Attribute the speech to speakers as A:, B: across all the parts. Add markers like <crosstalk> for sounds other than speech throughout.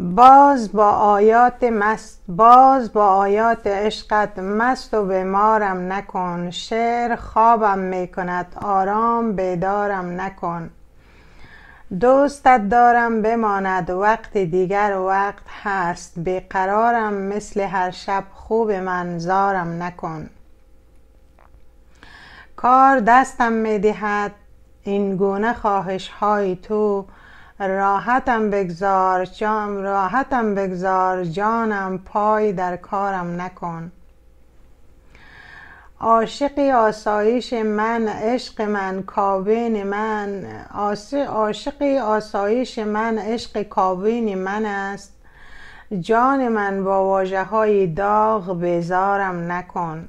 A: باز با آیات مست باز با آیات عشقت مست و بیمارم نکن شعر خوابم میکند آرام بیدارم نکن دوستت دارم بماند وقت دیگر وقت هست بیقرارم مثل هر شب خوب زارم نکن کار دستم میدهد این گونه خواهش های تو راحتم بگذار جام راحتم بگذار جانم پای در کارم نکن عاشقی آسایش من عشق من کابین من عاشقی آسایش من عشق کابین من است جان من با واجه های داغ بزارم نکن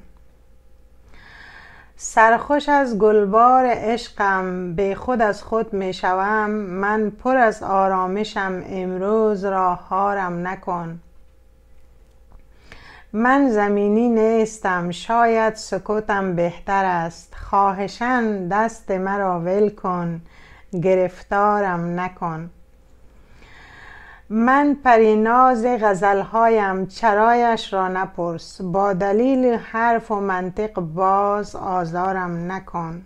A: سرخوش از گلبار عشقم به خود از خود می شوم من پر از آرامشم امروز را هارم نکن من زمینی نیستم شاید سکوتم بهتر است خواهشن دست مرا ول کن گرفتارم نکن من پریناز غزلهایم چرایش را نپرس با دلیل حرف و منطق باز آزارم نکن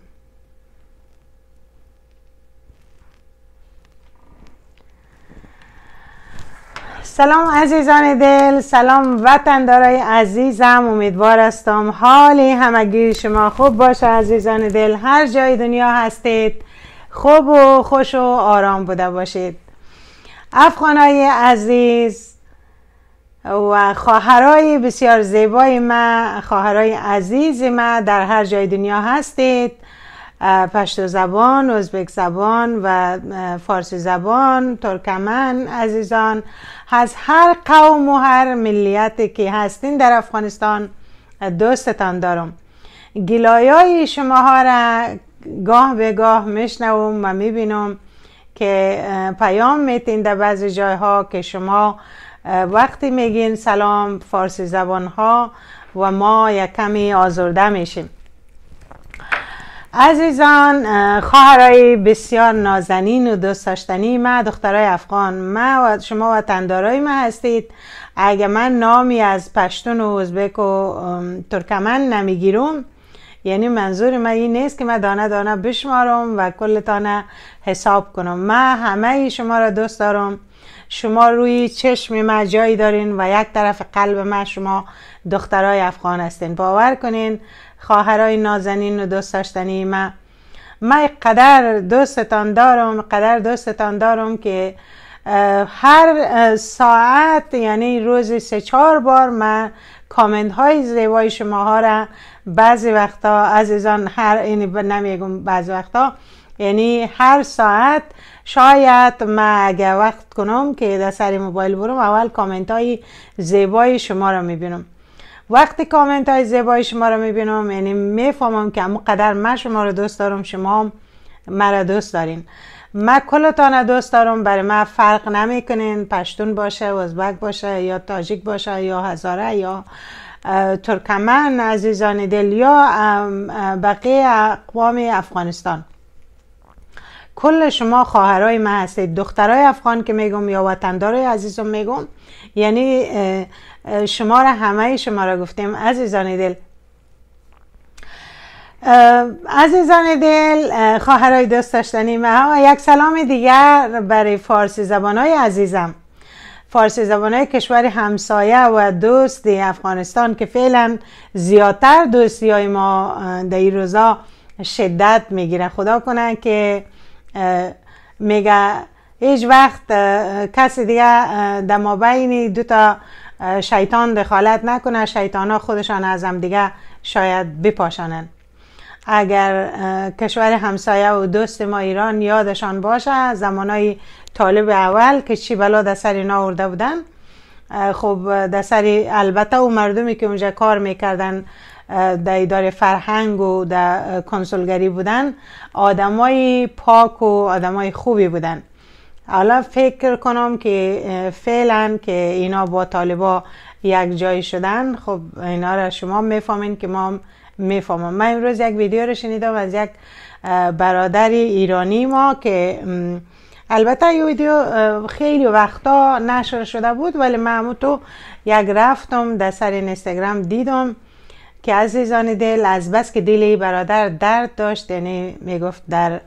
A: سلام عزیزان دل سلام دارای عزیزم امیدوار هستم حال همگی شما خوب باشه عزیزان دل هر جای دنیا هستید خوب و خوش و آرام بوده باشید افغانای عزیز و خواهرای بسیار زیبای ما خواهرای عزیز ما در هر جای دنیا هستید پشتو زبان، ازبک زبان و فارسی زبان، ترکمن عزیزان از هر قوم و هر ملیتی که هستین در افغانستان دوستتان دارم گلایای شما ها را گاه به گاه میشنوم و میبینم که پیام میتین در بعضی جایها که شما وقتی میگین سلام فارسی زبان ها و ما یک کمی آزرده میشیم عزیزان خواهرای بسیار نازنین و دوست داشتنی ما دخترای افغان ما و شما وطندارای ما هستید اگه من نامی از پشتون و ازبک و ترکمن نمیگیرم یعنی منظور من این نیست که من دانه دانه بشمارم و کل تانه حساب کنم من همه شما را دوست دارم شما روی چشم من جایی دارین و یک طرف قلب من شما دخترای افغان هستین باور کنین خواهرای نازنین و دوست داشتنی من من قدر دوستتان دارم قدر دوستتان دارم که هر ساعت یعنی روز سه چهار بار من کامنت های زیبای شما ها را بعضی وقتا عزیزان هر اینی نمیگم بعضی وقتا یعنی هر ساعت شاید ما اگه وقت کنم که در سر موبایل بروم اول کامنت های زیبای شما را میبینم وقتی کامنت های زیبای شما را میبینم یعنی میفهمم که قدر من شما را دوست دارم شما هم مرا دوست دارین من کلتان دوست دارم برای من فرق نمیکنین پشتون باشه وزبک باشه یا تاجیک باشه یا هزاره یا ترکمن عزیزان دلیا بقیه اقوام افغانستان کل شما خواهرای ما هستید دخترای افغان که میگم یا وطندارای عزیزم میگم یعنی شما را همه شما را گفتیم عزیزان دل عزیزان دل خواهرای دوست داشتنی ما یک سلام دیگر برای فارسی زبانای عزیزم فارسی زبانه کشور همسایه و دوست افغانستان که فعلا زیادتر دوستی های ما در این روزا شدت میگیره خدا کنه که میگه هیچ وقت کسی دیگه در مابین دو تا شیطان دخالت نکنه شیطان ها خودشان از هم دیگه شاید بپاشانن اگر کشور همسایه و دوست ما ایران یادشان باشه زمانای طالب اول که چی بلا در سر اینا ارده بودن خب در سر البته و مردمی که اونجا کار میکردن در اداره فرهنگ و در کنسولگری بودن آدمای پاک و آدمای خوبی بودن حالا فکر کنم که فعلا که اینا با طالبا یک جای شدن خب اینا را شما میفهمین که ما میفهمم من امروز یک ویدیو رو شنیدم از یک برادر ایرانی ما که البته این ویدیو خیلی وقتا نشر شده بود ولی من تو یک رفتم در سر اینستاگرام دیدم که عزیزان دل از بس که دل برادر درد داشت یعنی میگفت در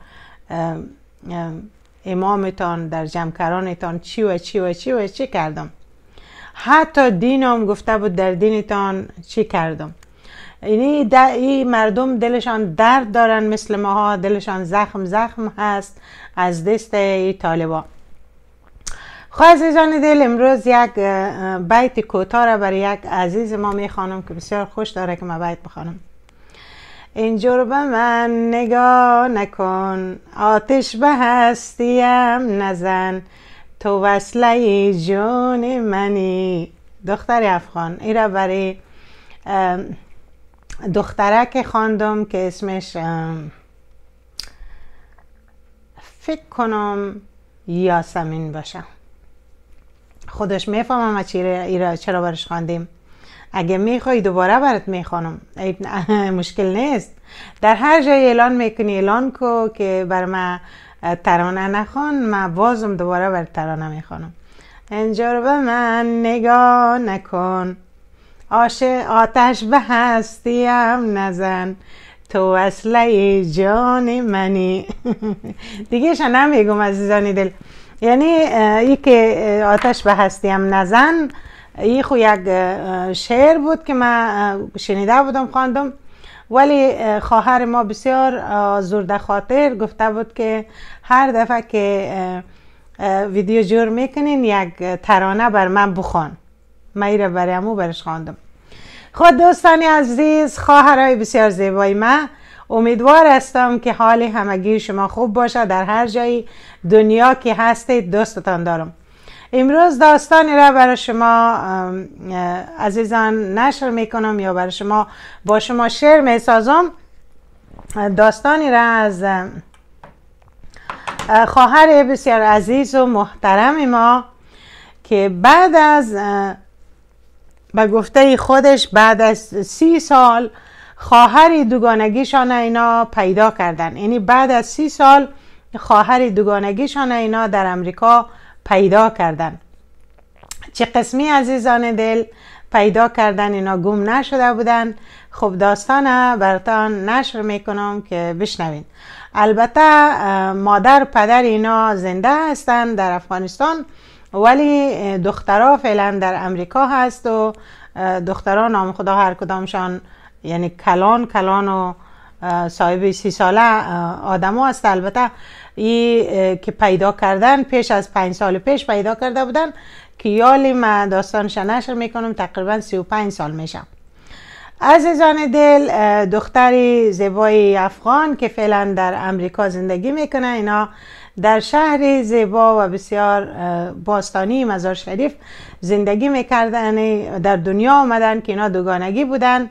A: امامتان در جمکرانتان چی و چی و چی و چی کردم حتی دینم گفته بود در دینتان چی کردم یعنی این مردم دلشان درد دارن مثل ماها دلشان زخم زخم هست از دست ای طالبا خب عزیزان دل امروز یک بیت کوتاه را برای یک عزیز ما میخوانم که بسیار خوش داره که ما بیت بخانم اینجور به من نگاه نکن آتش به هستیم نزن تو وصله جون منی دختر افغان ای را برای دخترک خواندم که اسمش فکر کنم یاسمین باشه خودش میفهمم چرا چرا برش خواندیم اگه میخوای دوباره برات میخوانم <laughs> مشکل نیست در هر جای اعلان میکنی اعلان کو که بر من ترانه نخوان من بازم دوباره بر ترانه میخوانم انجا رو به من نگاه نکن آش آتش به هستیم نزن تو وصله جان منی <laughs> دیگه شنام میگم عزیزانی دل یعنی ای که آتش به هستیم نزن ای خو یک شعر بود که من شنیده بودم خواندم ولی خواهر ما بسیار زرده خاطر گفته بود که هر دفعه که ویدیو جور میکنین یک ترانه بر من بخوان برای امو برش خواندم خود دوستان عزیز خواهرای بسیار زیبای من امیدوار هستم که حال همگی شما خوب باشه در هر جایی دنیا که هستید دوستتان دارم امروز داستانی را برای شما عزیزان نشر میکنم یا برای شما با شما شعر میسازم داستانی را از خواهر بسیار عزیز و محترم ما که بعد از به گفته خودش بعد از سی سال خواهر دوگانگیشان اینا پیدا کردن یعنی بعد از سی سال خواهر دوگانگیشان اینا در امریکا پیدا کردن چه قسمی عزیزان دل پیدا کردن اینا گم نشده بودن خب داستان براتان نشر میکنم که بشنوین البته مادر پدر اینا زنده هستن در افغانستان ولی دخترها فعلا در امریکا هست و دخترها نام خدا هر کدامشان یعنی کلان کلان و صاحب سی ساله آدما هست البته ای که پیدا کردن پیش از پنج سال پیش پیدا کرده بودن که یالی من داستانش نشر میکنم تقریبا سی و پنج سال میشم عزیزان دل دختری زبای افغان که فعلا در امریکا زندگی میکنه اینا در شهر زیبا و بسیار باستانی مزار شریف زندگی میکردن در دنیا آمدن که اینا دوگانگی بودن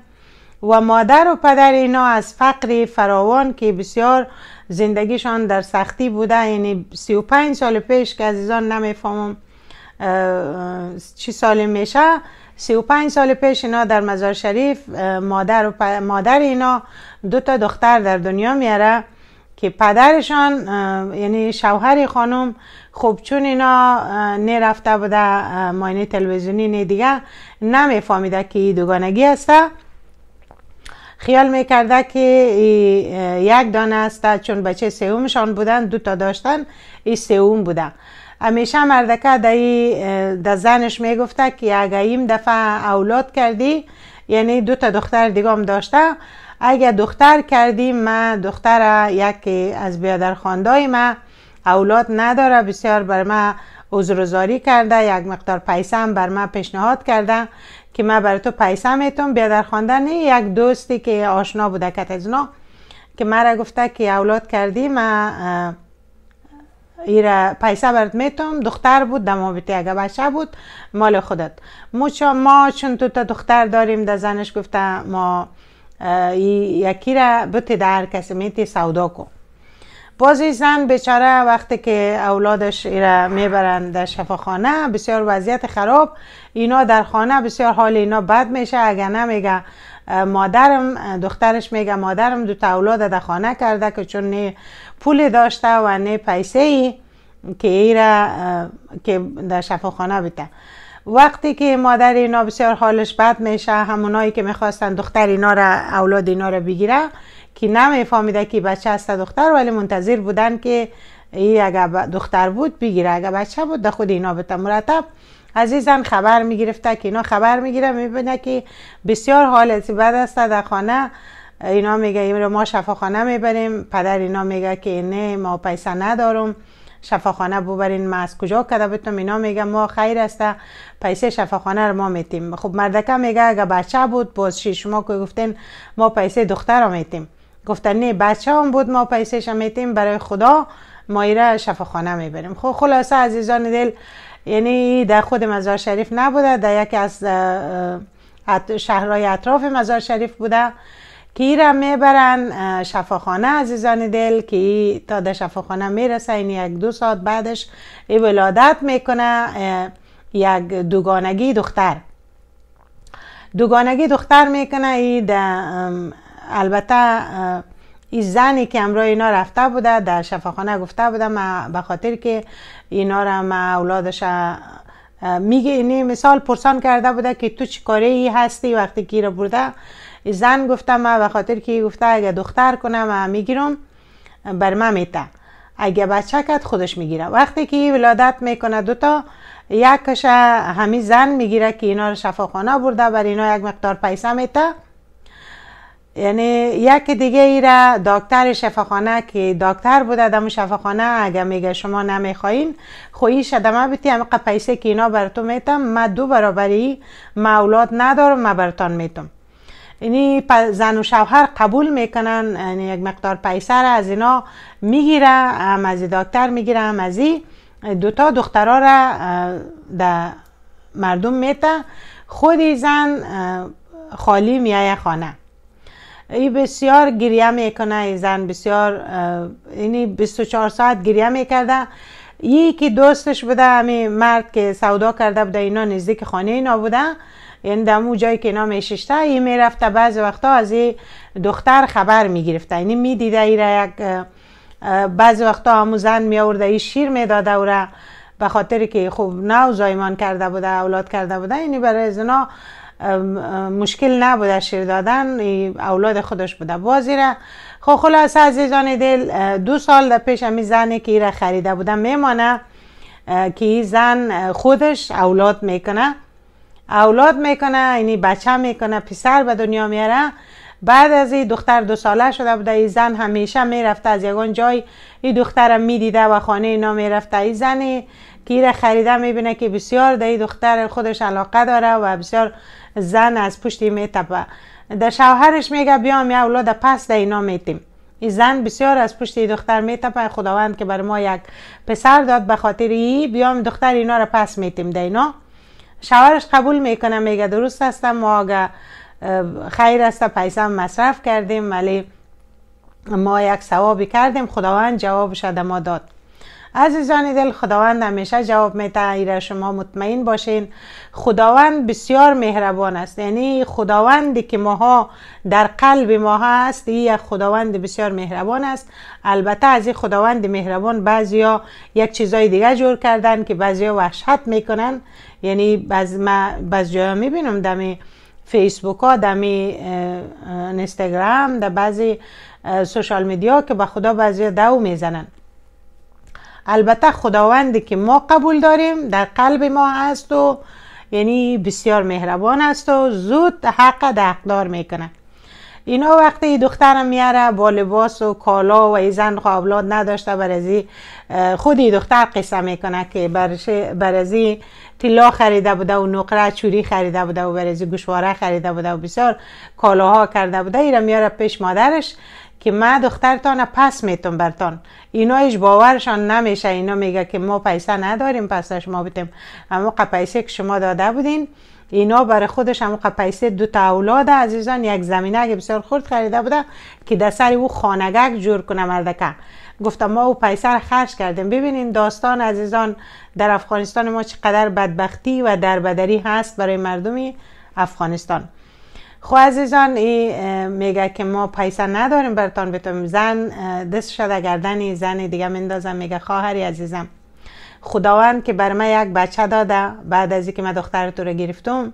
A: و مادر و پدر اینا از فقر فراوان که بسیار زندگیشان در سختی بوده یعنی 35 سال پیش که عزیزان نمیفهمم چی سال میشه 35 سال پیش اینا در مزار شریف مادر, و مادر اینا دو تا دختر در دنیا میاره که پدرشان یعنی شوهر خانم خب چون اینا نرفته بوده ماینه تلویزیونی نه دیگه نمیفهمیده که دوگانگی هسته خیال میکرده که یک دانه هسته چون بچه سومشان بودن دو تا داشتن ای سوم بوده همیشه مردکه در زنش میگفته که اگه این دفعه اولاد کردی یعنی دو تا دختر دیگه هم داشته اگر دختر کردیم ما دختر یکی از بیادر خاندای ما اولاد نداره بسیار بر ما عذرزاری کرده یک مقدار پیسه بر ما پیشنهاد کرده که ما بر تو پیسه میتون بیادر خانده نه یک دوستی که آشنا بوده کت از که مرا گفته که اولاد کردیم ما ایرا پیسه برات میتون دختر بود دما بیتی اگه بچه بود مال خودت ما ما چون تو تا دختر داریم در زنش گفته ما ای یکی را بت در میتی سودا کن بازی زن بیچاره وقتی که اولادش ایرا میبرن در شفاخانه بسیار وضعیت خراب اینا در خانه بسیار حال اینا بد میشه اگر نمیگه مادرم دخترش میگه مادرم دو تا اولاد در خانه کرده که چون نه پول داشته و نه پیسه ای که ایرا که در شفاخانه بیته وقتی که مادر اینا بسیار حالش بد میشه همونایی که میخواستن دختر اینا را اولاد اینا را بگیره که نمیفهمیده که بچه است دختر ولی منتظر بودن که ای اگه دختر بود بگیره اگه بچه بود ده خود اینا بتا مرتب عزیزن خبر میگرفته که اینا خبر میگیره میبینه که بسیار حالتی بد است در خانه اینا میگه ما شفاخانه میبریم پدر اینا میگه که نه ما پیسه ندارم شفاخانه ببرین ما از کجا کده بتم اینا میگه ما خیر است پیسه شفاخانه رو ما میتیم خب مردکه میگه اگه بچه بود باز شما که گفتین ما پیسه دختر رو میتیم گفتن نه بچه هم بود ما پیسه هم میتیم برای خدا ما ایره شفاخانه میبریم خب خلاصه عزیزان دل یعنی در خود مزار شریف نبوده در یکی از شهرهای اطراف مزار شریف بوده را میبرن شفاخانه عزیزان دل که ای تا در شفاخانه میرسه این یک دو ساعت بعدش ای ولادت میکنه یک دوگانگی دختر دوگانگی دختر میکنه ای البته ای زنی که همراه اینا رفته بوده در شفاخانه گفته بوده ما به خاطر که اینا را ما اولادش میگه اینی مثال پرسان کرده بوده که تو چی کاره ای هستی وقتی کی را برده زن گفتم و خاطر که گفته اگه دختر کنم و میگیرم بر من میته اگه بچه کت خودش میگیره وقتی که ولادت میکنه دوتا یک کشه همی زن میگیره که اینا رو شفاخانه برده بر اینا یک مقدار پیسه میته یعنی یک دیگه ای را دکتر شفاخانه که دکتر بوده دم شفاخانه اگه میگه شما نمیخواین خویی ما بیتی همه پیسه که اینا بر تو میتم ما دو برابری مولاد ندارم ما برتان میتم یعنی زن و شوهر قبول میکنن یعنی یک مقدار پیسه را از اینا میگیره هم از دکتر میگیره هم از دوتا دخترها را در مردم میته خودی زن خالی میایه خانه ای بسیار گریه میکنه ای زن بسیار اینی 24 ساعت گریه میکرده یکی دوستش بوده همی مرد که سودا کرده بوده اینا نزدیک خانه اینا بوده یعنی در اون جایی که نام ششته ای میرفته بعض وقتا از این دختر خبر میگرفته یعنی میدیده ای را یک بعض وقتا همو زن می آورده ای شیر میداده او را به خاطر که خوب نو زایمان کرده بوده اولاد کرده بوده یعنی برای زنا مشکل نبوده شیر دادن اولاد خودش بوده بازی را خب خلاصه عزیزان دل دو سال در پیش همی زنی که ای را خریده بوده میمانه که زن خودش اولاد میکنه اولاد میکنه یعنی بچه میکنه پسر به دنیا میاره بعد از این دختر دو ساله شده بوده این زن همیشه میرفته از یگان جای این دخترم میدیده و خانه اینا میرفته این زنی که ایره خریده میبینه که بسیار در این دختر خودش علاقه داره و بسیار زن از پشتی میتپه در شوهرش میگه بیام یه اولاد پس در اینا میتیم این زن بسیار از پشت دختر میتپه خداوند که بر ما یک پسر داد به خاطر بیام دختر اینا رو پس میتیم در اینا شوهرش قبول میکنه میگه درست هستم ما اگه خیر است پیسه مصرف کردیم ولی ما یک ثوابی کردیم خداوند جوابش ما داد عزیزان دل خداوند همیشه جواب میته ایره شما مطمئن باشین خداوند بسیار مهربان است یعنی خداوندی که ماها در قلب ما هست این خداوند بسیار مهربان است البته از این خداوند مهربان بعضیا یک چیزای دیگه جور کردن که بعضیا وحشت میکنن یعنی بعض ما بعض جا میبینم دمی فیسبوک ها دمی اینستاگرام در بعضی سوشال میدیا که به خدا بعضی دو میزنن البته خداوندی که ما قبول داریم در قلب ما هست و یعنی بسیار مهربان است و زود حق حقدار میکنه اینا وقتی دخترم میاره با لباس و کالا و ای زن خب اولاد نداشته برازی خودی دختر قصه میکنه که برازی تلا خریده بوده و نقره چوری خریده بوده و برازی گوشواره خریده بوده و بسیار کالاها کرده بوده را میاره پیش مادرش که ما دخترتان پس میتون برتان اینا ایش باورشان نمیشه اینا میگه که ما پیسه نداریم پسش ما بیتیم اما پیسه که شما داده بودین اینا برای خودش هم پیسه دو تا اولاد عزیزان یک زمینه که بسیار خرد خریده بوده که در سر او خانگک جور کنه مردکه گفتم ما او پیسه رو خرج کردیم ببینین داستان عزیزان در افغانستان ما چقدر بدبختی و دربدری هست برای مردمی افغانستان خو خب عزیزان این میگه که ما پیسه نداریم برتان بتویم زن دست شده گردن زن دیگه مندازم میگه خواهری عزیزم خداوند که بر من یک بچه داده بعد از اینکه من دختر تو رو گرفتم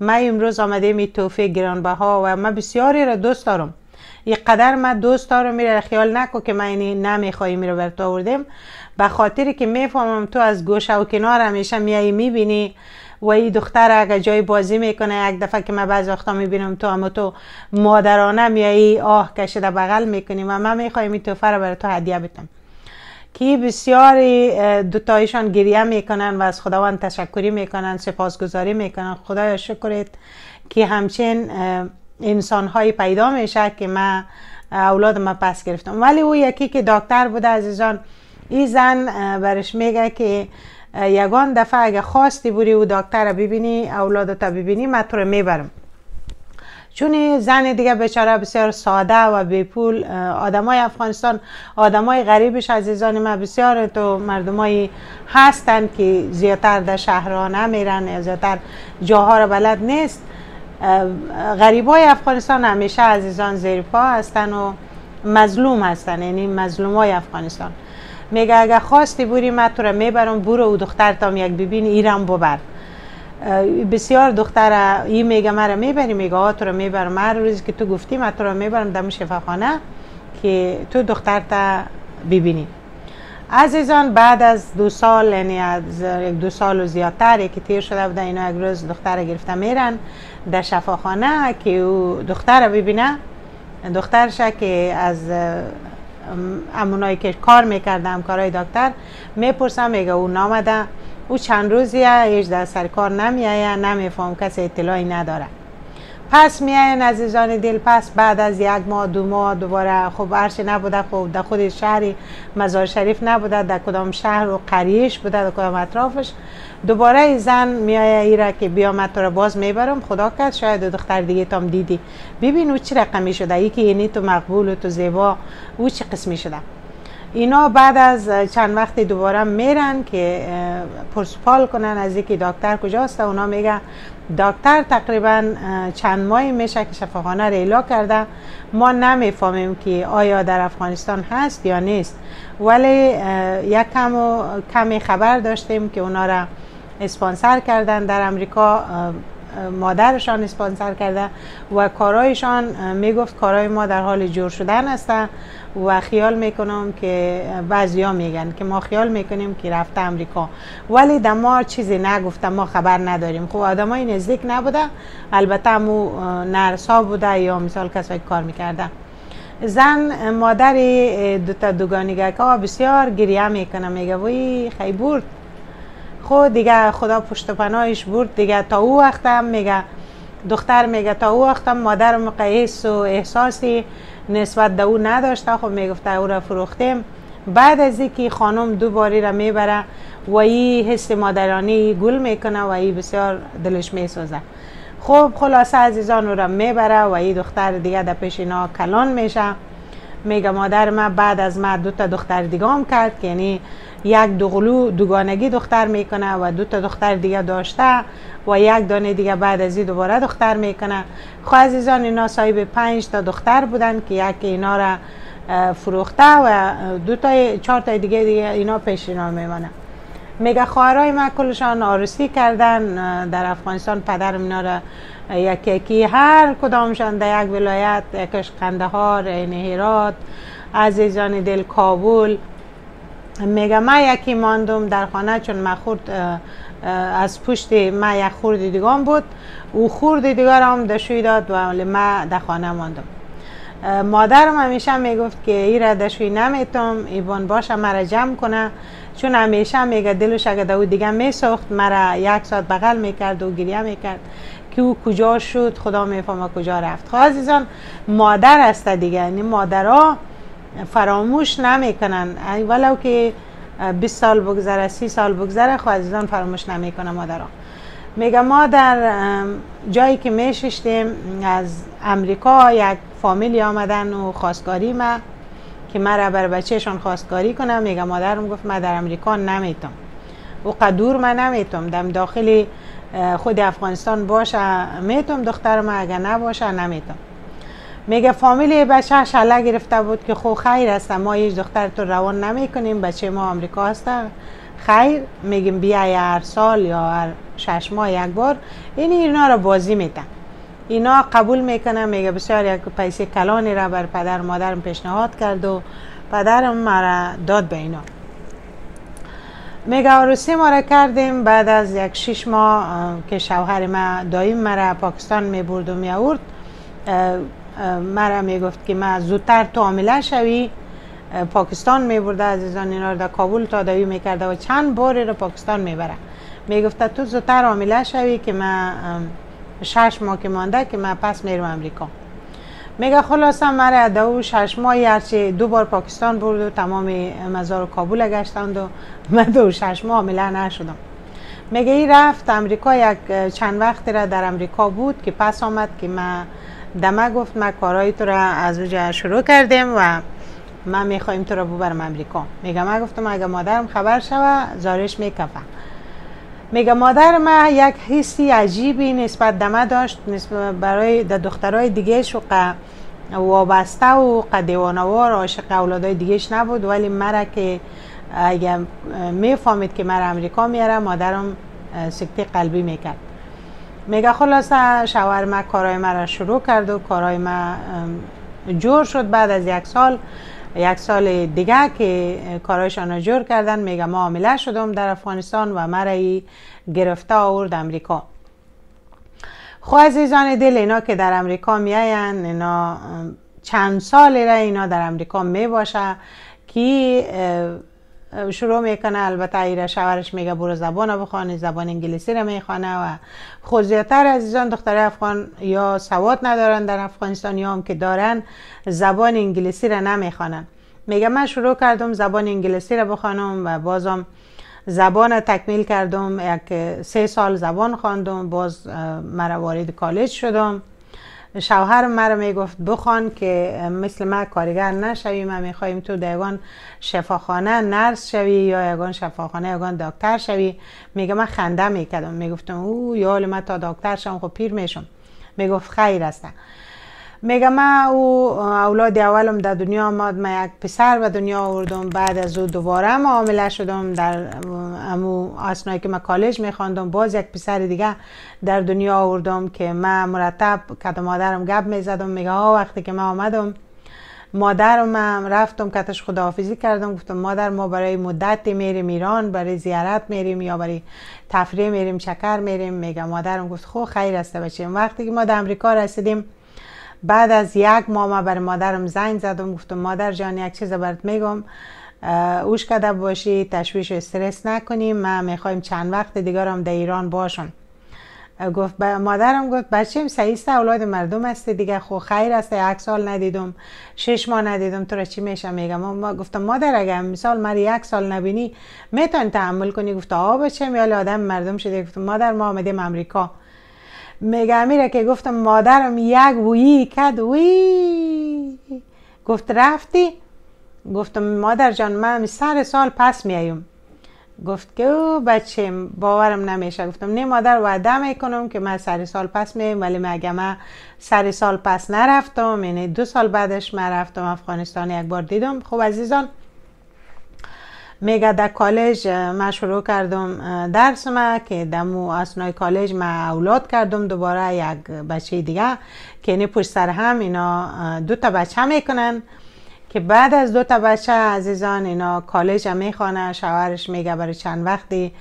A: من امروز آمده می توفیق ها و من بسیاری را دوست دارم یه قدر من دوست دارم میره خیال نکو که من اینی نمیخوایی میره بر تو آوردیم به که میفهمم تو از گوشه و کنار همیشه میایی میبینی و این دختر اگه جای بازی میکنه یک دفعه که من بعض وقتا میبینم تو اما تو مادرانه میایی آه کشیده بغل میکنی و من میخوایم این توفه رو برای تو هدیه بدم که بسیاری دوتایشان گریه میکنن و از خداوند تشکری میکنن سپاسگزاری میکنن خدایا شکرت که همچین انسان های پیدا میشه که من اولاد ما پس گرفتم ولی او یکی که دکتر بوده عزیزان این زن برش میگه که یگان دفعه اگه خواستی بری و دکتر ببینی اولادت ببینی من تو میبرم چون زن دیگه بیچاره بسیار ساده و بی پول آدمای افغانستان آدمای غریبش عزیزان ما بسیار تو مردمایی هستن که زیادتر در شهرها نمیرن زیادتر جاها رو بلد نیست غریبای افغانستان همیشه عزیزان زیر پا هستن و مظلوم هستن یعنی مظلومای افغانستان میگه اگه خواستی بوری من تو را میبرم برو او دخترتام یک ببین ایران ببر بسیار دختر ای میگه را میبری میگه آه تو را میبرم هر روزی که تو گفتی من تو را میبرم دم شفاخانه که تو تا ببینی عزیزان بعد از دو سال یعنی از یک دو سال و زیادتر که تیر شده بودن اینا یک روز دختر گرفته میرن در شفاخانه که او دختر ببینه دخترش که از امونایی که کار میکرده همکارای دکتر میپرسم میگه او نامده او چند روزیه هیچ در سر کار نمیایه نمیفهم کسی اطلاعی نداره پس میاین عزیزان دل پس بعد از یک ماه دو ماه دوباره خب هرچی نبوده خب در خود شهری مزار شریف نبوده در کدام شهر و قریش بوده در کدام اطرافش دوباره ای زن میایه ای را که بیامد تو را باز میبرم خدا کرد شاید دو دختر دیگه تام دیدی ببین او چی رقمی شده ای که اینی تو مقبول و تو زیبا او چی قسمی شده اینا بعد از چند وقت دوباره میرن که پرسپال کنن از یکی دکتر کجاست اونا میگه دکتر تقریبا چند ماهی میشه که شفاخانه ریلا کرده ما نمیفهمیم که آیا در افغانستان هست یا نیست ولی یک کم و کمی خبر داشتیم که اونا را اسپانسر کردن در امریکا مادرشان اسپانسر کرده و کارایشان میگفت کارای ما در حال جور شدن هستن و خیال میکنم که بعضیا میگن که ما خیال میکنیم که رفته امریکا ولی ما چیزی نگفته ما خبر نداریم خب آدمای نزدیک نبوده البته مو نرسا بوده یا مثال کسایی کار میکرده زن مادر دوتا دوگانگک که بسیار گریه میکنه میگه وی خیلی برد خود خب دیگه خدا پشت پناهش برد دیگه تا او وقتم میگه دختر میگه تا او وقتم مادر مقیس و احساسی نسبت به او نداشته خب میگفته او را فروختیم بعد از اینکه خانم دو باری را میبره و این حس مادرانی گل میکنه و این بسیار دلش میسوزه خب خلاصه عزیزان او را میبره و این دختر دیگه در پیش اینا کلان میشه میگه مادر ما بعد از ما دو تا دختر دیگه هم کرد که یعنی یک دوغلو دوگانگی دختر میکنه و دو تا دختر دیگه داشته و یک دانه دیگه بعد از این دوباره دختر میکنه خو خب عزیزان اینا صاحب پنج تا دختر بودن که یک اینا را فروخته و دو تا چهار تا دیگه دیگه اینا پیش اینا میمانه میگه خواهرای ما کلشان آرسی کردن در افغانستان پدر اینا را یکی یکی هر کدامشان در یک ولایت یکش قندهار این هرات عزیزان دل کابل میگه ما یکی ماندم در خانه چون ما خورد از پشت ما یک خورد دیگام بود او خورد دیگار هم دشوی داد و ما در خانه ماندم مادرم همیشه میگفت که ای را دشوی نمیتم ایوان باشه مرا جمع کنه چون همیشه میگه دلش اگه او دیگه میسخت مرا یک ساعت بغل میکرد و گریه میکرد که او کجا شد خدا میفهمه کجا رفت خواه خب عزیزان مادر است دیگه یعنی مادرها فراموش نمیکنن ولو که 20 سال بگذره 30 سال بگذره خو خب عزیزان فراموش نمیکنه مادران میگه ما در جایی که میششتیم از امریکا یک فامیلی آمدن و خواستگاری ما که مرا بر بچهشان خواستگاری کنم میگه مادرم گفت من در امریکا نمیتم او قدور من نمیتم دم داخل خود افغانستان باشه میتم دخترم اگه نباشه نمیتم میگه فامیل بچه شله گرفته بود که خو خب خیر است ما هیچ دختر تو روان نمی کنیم بچه ما آمریکا هست خیر میگیم بیای هر سال یا هر شش ماه یک بار این اینا رو بازی میتن اینا قبول میکنن میگه بسیار یک پیسه کلانی را بر پدر مادرم پیشنهاد کرد و پدرم مرا داد به اینا میگه عروسی ما را کردیم بعد از یک شش ماه که شوهر ما دایم مرا پاکستان میبرد و میورد مرا میگفت که ما زودتر تو عامله شوی پاکستان میبرده عزیزان اینا رو در کابل تا می کرده و چند باری رو پاکستان میبره میگفته تو زودتر عامله شوی که ما شش ماه که مانده که ما پس میرم امریکا میگه خلاصا مرا دو شش ماه هرچی دو بار پاکستان برد و تمام مزار کابل گشتند و من دو شش ماه عامله نشدم میگه ای رفت امریکا یک چند وقتی را در امریکا بود که پس آمد که من دمه گفت ما کارهای تو را از اوجه شروع کردیم و ما میخوایم تو را ببرم امریکا میگه ما گفتم اگه مادرم خبر شوه زارش میکفه میگه مادر ما یک حسی عجیبی نسبت دمه داشت نسبت برای در دخترای دیگه و وابسته و قدیوانوار عاشق اولادهای دیگهش نبود ولی مرا که اگه میفهمید که مرا امریکا میارم مادرم سکته قلبی میکرد میگه خلاصه شوهر ما کارای ما را شروع کرد و کارای ما جور شد بعد از یک سال یک سال دیگه که کارایشان را جور کردن میگه ما عامله شدم در افغانستان و مرایی گرفته آورد امریکا خو خب عزیزان دل اینا که در امریکا میاین اینا چند سال را اینا در امریکا میباشه که شروع میکنه البته ایره شوهرش میگه برو زبان بخوانی زبان انگلیسی رو میخوانه و خود خب عزیزان دختر افغان یا سواد ندارن در افغانستان یا هم که دارن زبان انگلیسی رو نمیخوانن میگه من شروع کردم زبان انگلیسی رو بخوانم و بازم زبان تکمیل کردم یک سه سال زبان خواندم باز مرا وارد کالج شدم شوهر مرا میگفت بخوان که مثل ما کارگر نشوی ما خواهیم تو در شفاخانه نرس شوی یا یگان شفاخانه یگان دکتر شوی میگه من خنده میکدم میگفتم او یا حال من تا دکتر شم خب پیر میشم میگفت خیر هستم میگه ما او اولاد اولم در دنیا آمد ما یک پسر به دنیا آوردم بعد از او دوباره ما عامله شدم در امو آسنایی که ما کالج میخواندم باز یک پسر دیگه در دنیا آوردم که ما مرتب کد مادرم گپ میزدم میگه ها وقتی که ما آمدم مادرم هم رفتم کتش خداحافظی کردم گفتم مادر ما برای مدت میریم ایران برای زیارت میریم یا برای تفریح میریم چکر میریم میگه مادرم گفت خو خب خیر است بچه وقتی که ما در امریکا رسیدیم بعد از یک ماه ما بر مادرم زنگ زدم گفتم مادر جان یک چیز برات میگم اوش کده باشی تشویش و استرس نکنیم ما میخوایم چند وقت دیگر هم در ایران باشون گفت مادرم گفت بچه سعیست اولاد مردم هست دیگه خو خب خیر است یک سال ندیدم شش ماه ندیدم تو را چی میشه میگم ما گفتم مادر اگر مثال مری یک سال نبینی میتونی تحمل کنی گفت آ بچه میال آدم مردم شده گفتم مادر ما امریکا میگه میره که گفتم مادرم یک بویی کد وی گفت رفتی گفتم مادر جان من سر سال پس میایم گفت که او بچه باورم نمیشه گفتم نه مادر وعده کنم که من سر سال پس میایم ولی مگه من سر سال پس نرفتم یعنی دو سال بعدش من رفتم افغانستان یک بار دیدم خب عزیزان میگه در کالج مشروع شروع کردم درس ما که در اسنای کالج ما اولاد کردم دوباره یک بچه دیگه که یعنی پشت سر هم اینا دو تا بچه میکنن که بعد از دو تا بچه عزیزان اینا کالج هم میخوانه شوهرش میگه برای چند وقتی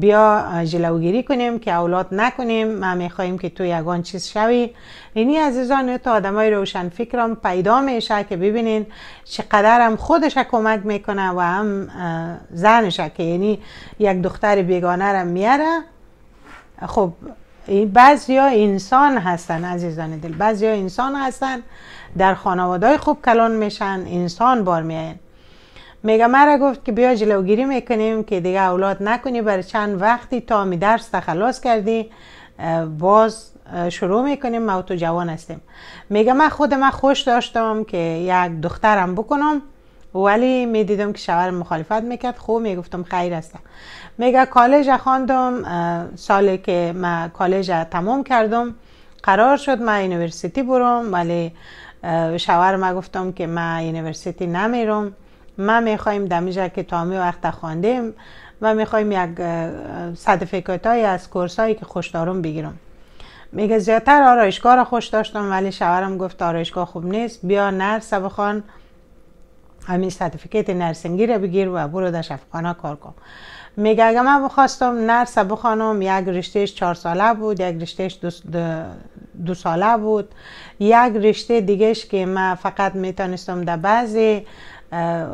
A: بیا جلوگیری کنیم که اولاد نکنیم ما میخواهیم که تو یگان چیز شوی یعنی عزیزان تا آدمای روشن فکرم پیدا میشه که ببینین چقدر هم خودش کمک میکنه و هم زنش که یعنی یک دختر بیگانه را میاره خب بعضی ها انسان هستن عزیزان دل بعضی ها انسان هستن در خانواده خوب کلان میشن انسان بار میاین میگه مرا گفت که بیا جلوگیری میکنیم که دیگه اولاد نکنی برای چند وقتی تا می درس تخلص کردی باز شروع میکنیم ما تو جوان هستیم میگه من خود من خوش داشتم که یک دخترم بکنم ولی می دیدم که شوهر مخالفت میکرد خوب میگفتم خیر است میگه کالج خواندم سالی که من کالج تمام کردم قرار شد من یونیورسیتی برم ولی شوهر ما گفتم که من یونیورسیتی نمیرم ما میخوایم دمیجه که تامی وقت خواندیم و میخوایم یک سرتیفیکات های از کورس هایی که خوشدارم بگیرم میگه زیادتر آرایشگاه را خوش داشتم ولی شوهرم گفت آرایشگاه خوب نیست بیا نرس بخوان همین سرتیفیکت نرسنگی را بگیر و برو در شفخانه کار کن میگه اگه من بخواستم نرس بخوانم یک رشتهش چهار ساله بود یک رشتهش دو, ساله بود یک رشته دیگهش که من فقط میتونستم در بعضی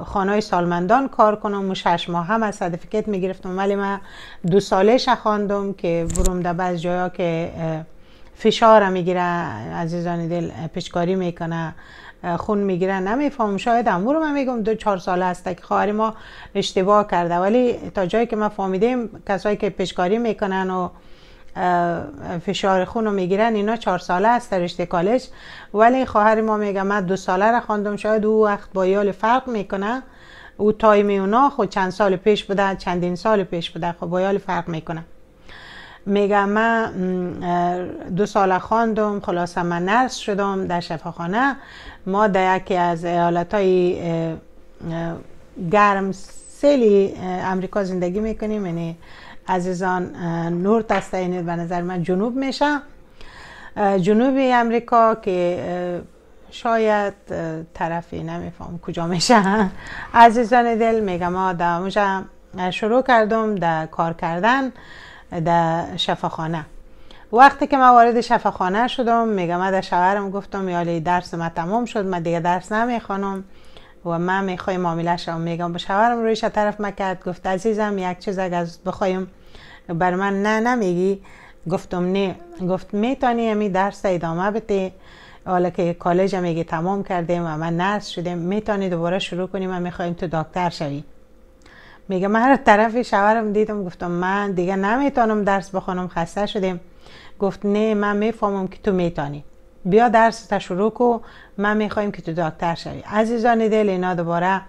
A: خانه سالمندان کار کنم و شش ماه هم از می میگرفتم ولی من دو ساله خواندم که بروم در بعض جایا که فشار میگیره عزیزان دل پیشکاری میکنه خون میگیره نمیفهمم شاید رو من میگم دو چهار ساله هست که خواهر ما اشتباه کرده ولی تا جایی که من فهمیدیم کسایی که پیشکاری میکنن و فشار خون رو میگیرن اینا چهار ساله است در رشته کالج ولی خواهر ما میگه من دو ساله را خواندم شاید او وقت با یال فرق میکنه او تایم اونا خود چند سال پیش بوده چندین سال پیش بوده خب با یال فرق میکنه میگه من دو سال خواندم خلاصه من نرس شدم در شفاخانه ما در یکی از ایالت های گرم سلی امریکا زندگی میکنیم یعنی عزیزان نور اینه به نظر من جنوب میشه جنوب امریکا که شاید طرفی نمیفهم کجا میشه <laughs> عزیزان دل میگم ما در اونجا شروع کردم در کار کردن در شفاخانه وقتی که من وارد شفاخانه شدم میگم ما در شوهرم گفتم یالی درس ما تمام شد من دیگه درس نمیخوانم و من میخوای معامله شم میگم به شوهرم رویش طرف مکرد گفت عزیزم یک چیز اگر بخوایم بر من نه نمیگی گفتم نه گفت میتونی امی درس ادامه بده حالا که کالج میگی تمام کردیم و من نرس شدیم میتونی دوباره شروع کنیم و میخوایم تو دکتر شوی میگه من رو طرف شوهرم دیدم گفتم من دیگه نمیتونم درس بخونم خسته شدیم گفت نه من میفهمم که تو میتونی بیا درس تا شروع کو ما میخوایم که تو دکتر شوی عزیزان دل اینا دوباره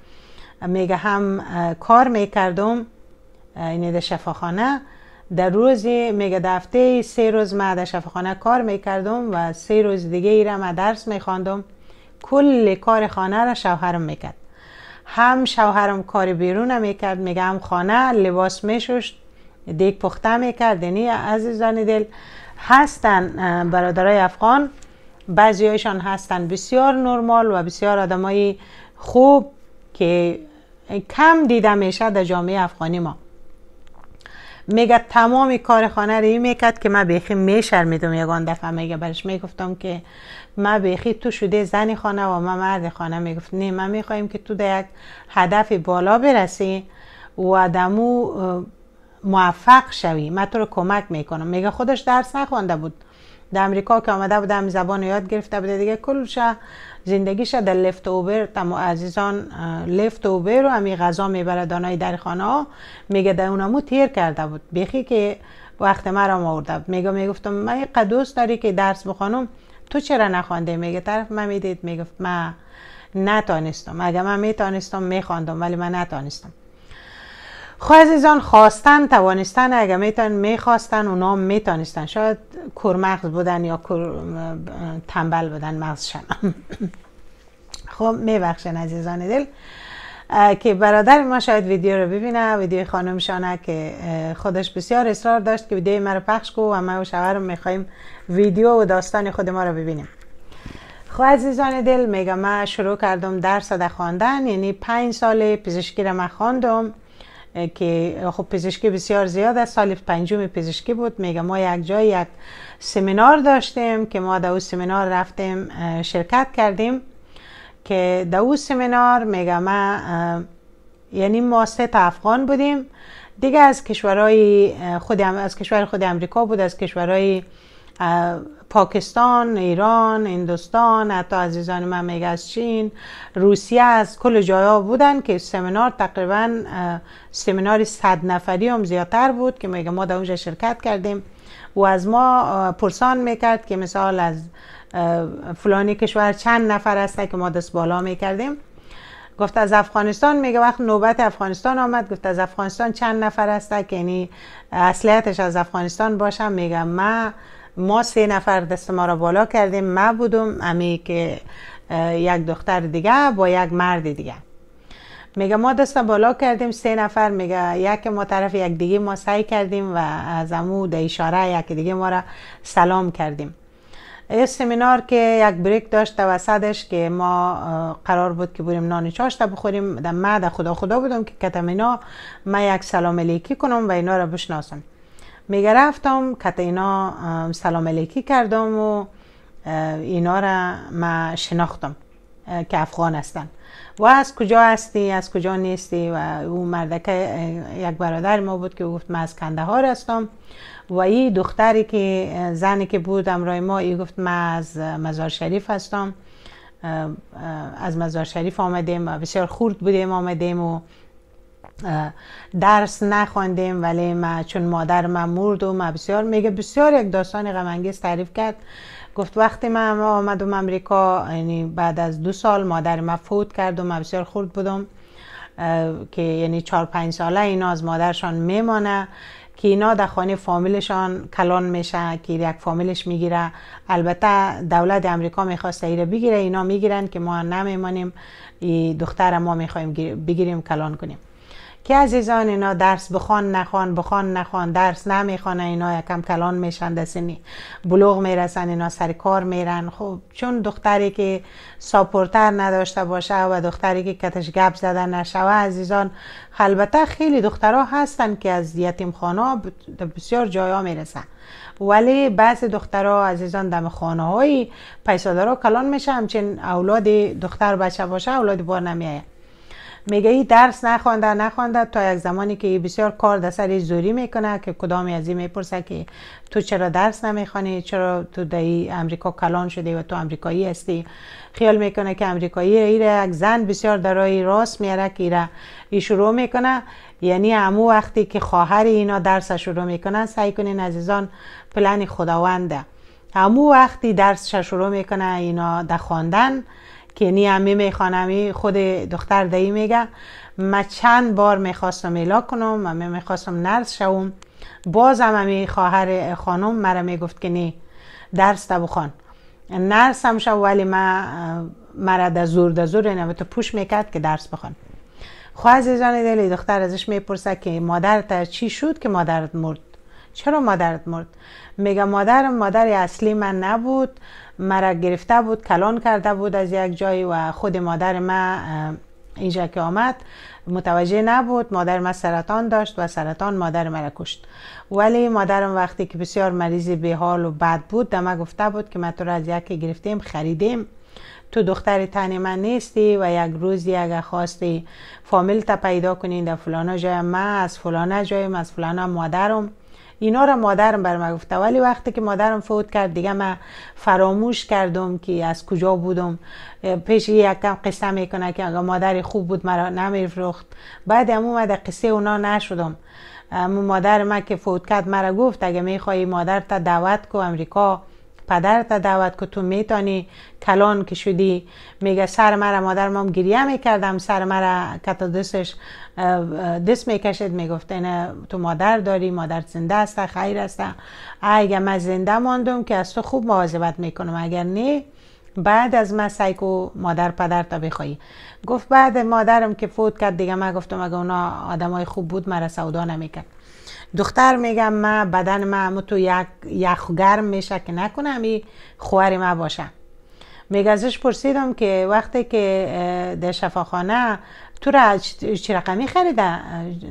A: میگه هم کار میکردم اینه در شفاخانه در روزی میگه دفته هفته سه روز ما در شفاخانه کار میکردم و سه روز دیگه ای را ما درس میخواندم کل کار خانه را شوهرم میکرد هم شوهرم کار بیرون میکرد میگه هم خانه لباس میشوشت دیک پخته میکرد یعنی عزیزان دل هستن برادرای افغان بعضی هایشان هستن بسیار نرمال و بسیار آدمای خوب که کم دیده میشه در جامعه افغانی ما میگه تمام کار خانه رو این میکرد که من بیخی میشرمیدم یگان دفعه میگه برش میگفتم که من بیخی تو شده زن خانه و من مرد خانه میگفت نه من میخوایم که تو در یک هدف بالا برسی و دمو موفق شوی من تو رو کمک میکنم میگه خودش درس نخونده بود در امریکا که آمده بودم زبان یاد گرفته بوده دیگه کلش زندگیش در لفت اوبر تم عزیزان لفت اوبر رو همی غذا میبره دانای در خانه میگه در اونمو تیر کرده بود بخی که وقت مرا آورده بود میگه میگفتم من قدوس داری که درس بخوانم تو چرا نخوانده میگه طرف من میدید میگفت من نتانستم اگه من میتانستم میخواندم ولی من نتانستم خواه خب عزیزان خواستن توانستن اگه میتونن میخواستن اونا میتونستن شاید کرمغز بودن یا تنبل بودن مغزشن <coughs> خب میبخشن عزیزان دل که برادر ما شاید ویدیو رو ببینه ویدیو خانم شانه که خودش بسیار اصرار داشت که ویدیو ما رو پخش کو و ما و شوهرم میخوایم ویدیو و داستان خود ما رو ببینیم خب عزیزان دل میگم ما شروع کردم درس در خواندن یعنی پنج سال پزشکی رو من خواندم که خب پزشکی بسیار زیاد است سال پنجم پزشکی بود میگه ما یک جای یک سمینار داشتیم که ما در اون سمینار رفتیم شرکت کردیم که در اون سمینار میگه ما یعنی ما سه تا افغان بودیم دیگه از کشورهای خود از کشور خود امریکا بود از کشورهای پاکستان، ایران، هندوستان، حتی عزیزان من میگه از چین، روسیه از کل جایا بودن که سمینار تقریبا سمینار صد نفری هم زیادتر بود که میگه ما در اونجا شرکت کردیم و از ما پرسان میکرد که مثال از فلانی کشور چند نفر است که ما دست بالا میکردیم گفت از افغانستان میگه وقت نوبت افغانستان آمد گفت از افغانستان چند نفر هست که یعنی اصلیتش از افغانستان باشم میگم من ما سه نفر دست ما را بالا کردیم ما بودم امی که یک دختر دیگه با یک مرد دیگه میگه ما دست بالا کردیم سه نفر میگه یک ما طرف یک دیگه ما سعی کردیم و از امو در اشاره یک دیگه ما را سلام کردیم این سمینار که یک بریک داشت در وسطش که ما قرار بود که بریم نان چاشت بخوریم در مد خدا خدا بودم که کتمینا ما من یک سلام علیکی کنم و اینا را بشناسم میگه رفتم کت اینا سلام علیکی کردم و اینا را ما شناختم که افغان هستن و از کجا هستی از کجا نیستی و او مردکه یک برادر ما بود که گفت من از کندهار هستم و این دختری که زنی که بود امرای ما ای گفت من از مزار شریف هستم از مزار شریف آمدیم و بسیار خورد بودیم آمدیم و درس نخوندیم ولی ما چون مادر من مرد و ما بسیار میگه بسیار یک داستان غم تعریف کرد گفت وقتی ما آمدم امریکا یعنی بعد از دو سال مادر ما فوت کرد و ما بسیار خورد بودم که یعنی چهار پنج ساله اینا از مادرشان میمانه که اینا در خانه فامیلشان کلان میشه که یک فامیلش میگیره البته دولت امریکا میخواست ایره بگیره اینا میگیرن که ما نمیمانیم دختر ما میخوایم بگیریم کلان کنیم که عزیزان اینا درس بخوان نخوان بخوان نخوان درس نمیخوان اینا یکم کلان میشن دسینی بلوغ میرسن اینا سر کار میرن خب چون دختری که ساپورتر نداشته باشه و دختری که کتش گپ زده نشوه عزیزان البته خیلی دخترها هستن که از یتیم خانه بسیار جایا میرسن ولی بعض دخترها عزیزان دم خانه های پیسادارا کلان میشه همچین اولاد دختر بچه باشه اولاد بار نمیاید میگه ای درس نخوانده نخوانده تا یک زمانی که ای بسیار کار در سری زوری میکنه که کدام از این میپرسه که تو چرا درس نمیخوانی چرا تو در امریکا کلان شده و تو امریکایی هستی خیال میکنه که امریکایی ایره یک زن بسیار درای راست میاره که ایره ای شروع میکنه یعنی امو وقتی که خواهر اینا درس شروع میکنن سعی کنین عزیزان پلن خداونده همو وقتی درس شروع میکنه اینا در خواندن که نیمی میخوانمی خود دختر دایی میگه ما چند بار میخواستم ایلا کنم و می میخواستم نرس شوم هم همی خواهر خانم مرا میگفت که نه درس بخوان هم شو ولی ما مرا در زور در زور نه تو پوش میکرد که درس بخوان خواه عزیزان دلی دختر ازش میپرسه که مادرت چی شد که مادرت مرد چرا مادرت مرد میگه مادرم مادر اصلی من نبود مرا گرفته بود کلان کرده بود از یک جایی و خود مادر ما اینجا که آمد متوجه نبود مادر من سرطان داشت و سرطان مادر مرا کشت ولی مادرم وقتی که بسیار مریض به حال و بد بود دمه گفته بود که من تو را از یکی گرفتیم خریدیم تو دختر تن من نیستی و یک روزی اگر خواستی فامیل تا پیدا کنین در فلانا جای من از فلانا جایم از فلانا مادرم اینا رو مادرم بر من گفته ولی وقتی که مادرم فوت کرد دیگه من فراموش کردم که از کجا بودم پیش کم قصه میکنه که اگه مادر خوب بود مرا نمیفروخت بعد هم اومد قصه اونا نشدم مادر من که فوت کرد مرا گفت اگه میخوایی مادر تا دعوت کو امریکا پدر تا دعوت که تو میتانی کلان که شدی میگه سر مرا مادر مام گریه میکردم سر مرا کتا دستش دست میکشد میگفت اینه تو مادر داری مادر زنده است خیر است اگه من زنده ماندم که از تو خوب مواظبت میکنم اگر نه بعد از من کو مادر پدر تا بخوایی گفت بعد مادرم که فوت کرد دیگه من گفتم اگه اونا های خوب بود مرا سودا نمیکرد دختر میگم من بدن من تو یک یخ گرم میشه که نکنم خواری خوهر ما باشه میگه پرسیدم که وقتی که در شفاخانه تو را چی رقمی خریده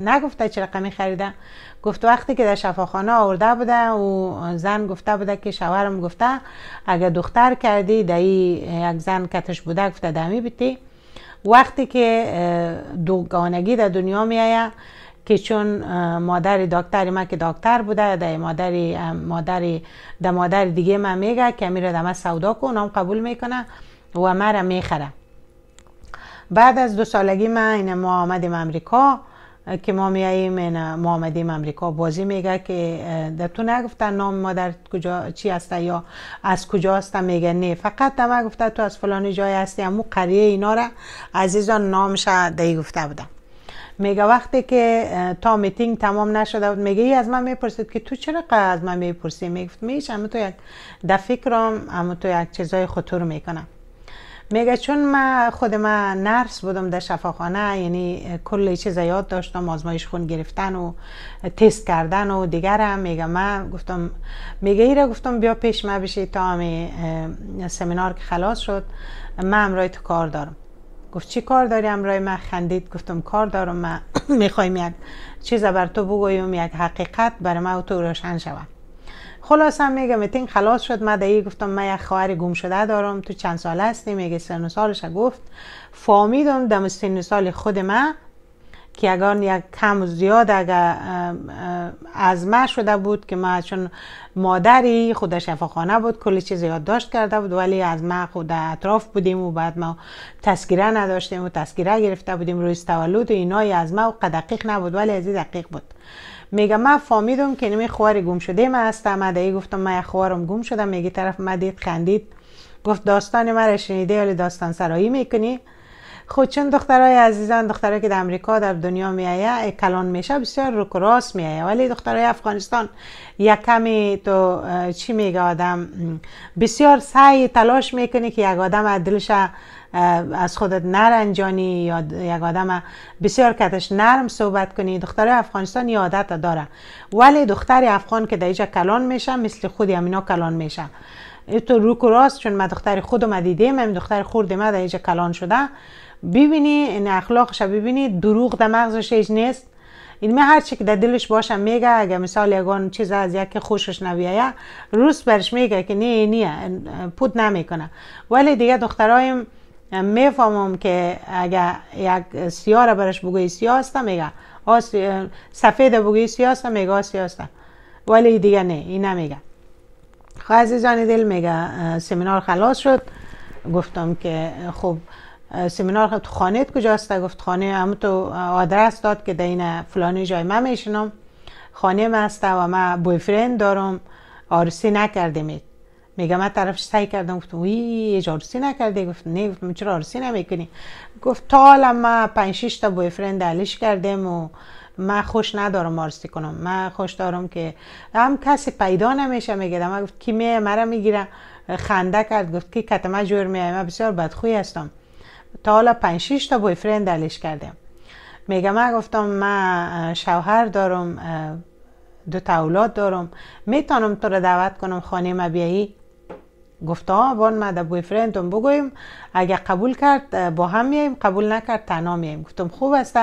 A: نگفته چی رقمی خریده گفت وقتی که در شفاخانه آورده بوده و زن گفته بوده که شوهرم گفته اگه دختر کردی دایی یک زن کتش بوده گفته دمی بیتی وقتی که دوگانگی در دنیا میایه که چون مادر دکتری ما که دکتر بوده در مادر مادر مادر دیگه من میگه که میره ما سودا کن اونم قبول میکنه و می میخره بعد از دو سالگی من این ما آمدیم امریکا که ما میاییم ما آمدیم امریکا بازی میگه که در تو نگفتن نام مادر کجا چی هسته یا از کجا هسته میگه نه فقط ما گفته تو از فلانی جای هستی امو قریه اینا را عزیزان نامش دی گفته بودم میگه وقتی که تا میتینگ تمام نشده بود میگه ای از من میپرسید که تو چرا از من میپرسی میگفت میش اما تو یک در فکرم اما تو یک چیزای خطور میکنم میگه چون من خود من نرس بودم در شفاخانه یعنی کل چیز یاد داشتم آزمایش خون گرفتن و تست کردن و دیگرم میگه من گفتم میگه ایره گفتم بیا پیش من بشی تا همی سمینار که خلاص شد من امرای تو کار دارم گفت چی کار داری امرای من خندید گفتم کار دارم من <coughs> میخوایم یک چیز بر تو بگویم یک حقیقت برای من تو روشن شود خلاصم میگه متین خلاص شد من دایی گفتم من یک خواهر گم شده دارم تو چند ساله هستی میگه سن سالش گفت فامیدم دم سن سال خود من که اگر یک کم زیاد اگر از ما شده بود که ما چون مادری خود شفاخانه بود کلی چیز یاد داشت کرده بود ولی از ما خود اطراف بودیم و بعد ما تسکیره نداشتیم و تسکیره گرفته بودیم روی تولد و اینای از ما و نبود ولی از دقیق بود میگه ما فهمیدم که نمی خوار گم شده من ما گفتم من خوارم گم شدم میگه طرف مدید خندید گفت داستان مرا شنیده یا داستان سرایی میکنی خود خب چون دخترای عزیزان دخترایی که در امریکا در دنیا میایه کلان میشه بسیار روک راست میایه ولی دخترای افغانستان یک کمی تو چی میگه آدم بسیار سعی تلاش میکنه که یک آدم از از خودت نرنجانی یا یک آدم بسیار کتش نرم صحبت کنی دختر افغانستان یادت عادت داره ولی دختر افغان که دیجا کلان میشه مثل خودی همینا کلان میشه تو روک و راست چون من دختر خودم دیدیم من دختر خورد ما دیجا کلان شده ببینی این اخلاقش ببینی دروغ در مغزش هیچ نیست این هر چی که در دلش باشه میگه اگه مثال یگان چیز از یک خوشش نبیایه روز برش میگه که نه نیه پود نمیکنه ولی دیگه دخترایم یعنی میفهمم که اگر یک سیار را برش بگوی سیاه میگه آس... سفید بگوی سیاه میگه سیاه ولی دیگه نه این نمیگه خب عزیزان دل میگه سمینار خلاص شد گفتم که خب سمینار تو خانه کجاست گفت خانه هم تو آدرس داد که این فلانی جای من میشنم خانه هسته و من بویفرند دارم آرسی نکردیم میگه من طرفش سعی کردم گفتم وی جارسی نکرده گفت نه گفتم چرا نمیکنی گفت تا حالا من پنج شش تا بوی فرند علیش کردم و من خوش ندارم آرسی کنم من خوش دارم که هم کسی پیدا نمیشه میگه من گفت کی می مرا میگیره خنده کرد گفت کی کتما جور میای من بسیار بدخوی هستم تا حالا پنج شش تا بوی فرند علیش کردم میگه من گفتم من شوهر دارم دو تا اولاد دارم میتونم تو رو دعوت کنم خانه ما بیایی گفته ها بان ما در بوی بگویم اگه قبول کرد با هم میایم قبول نکرد تنها میایم گفتم خوب است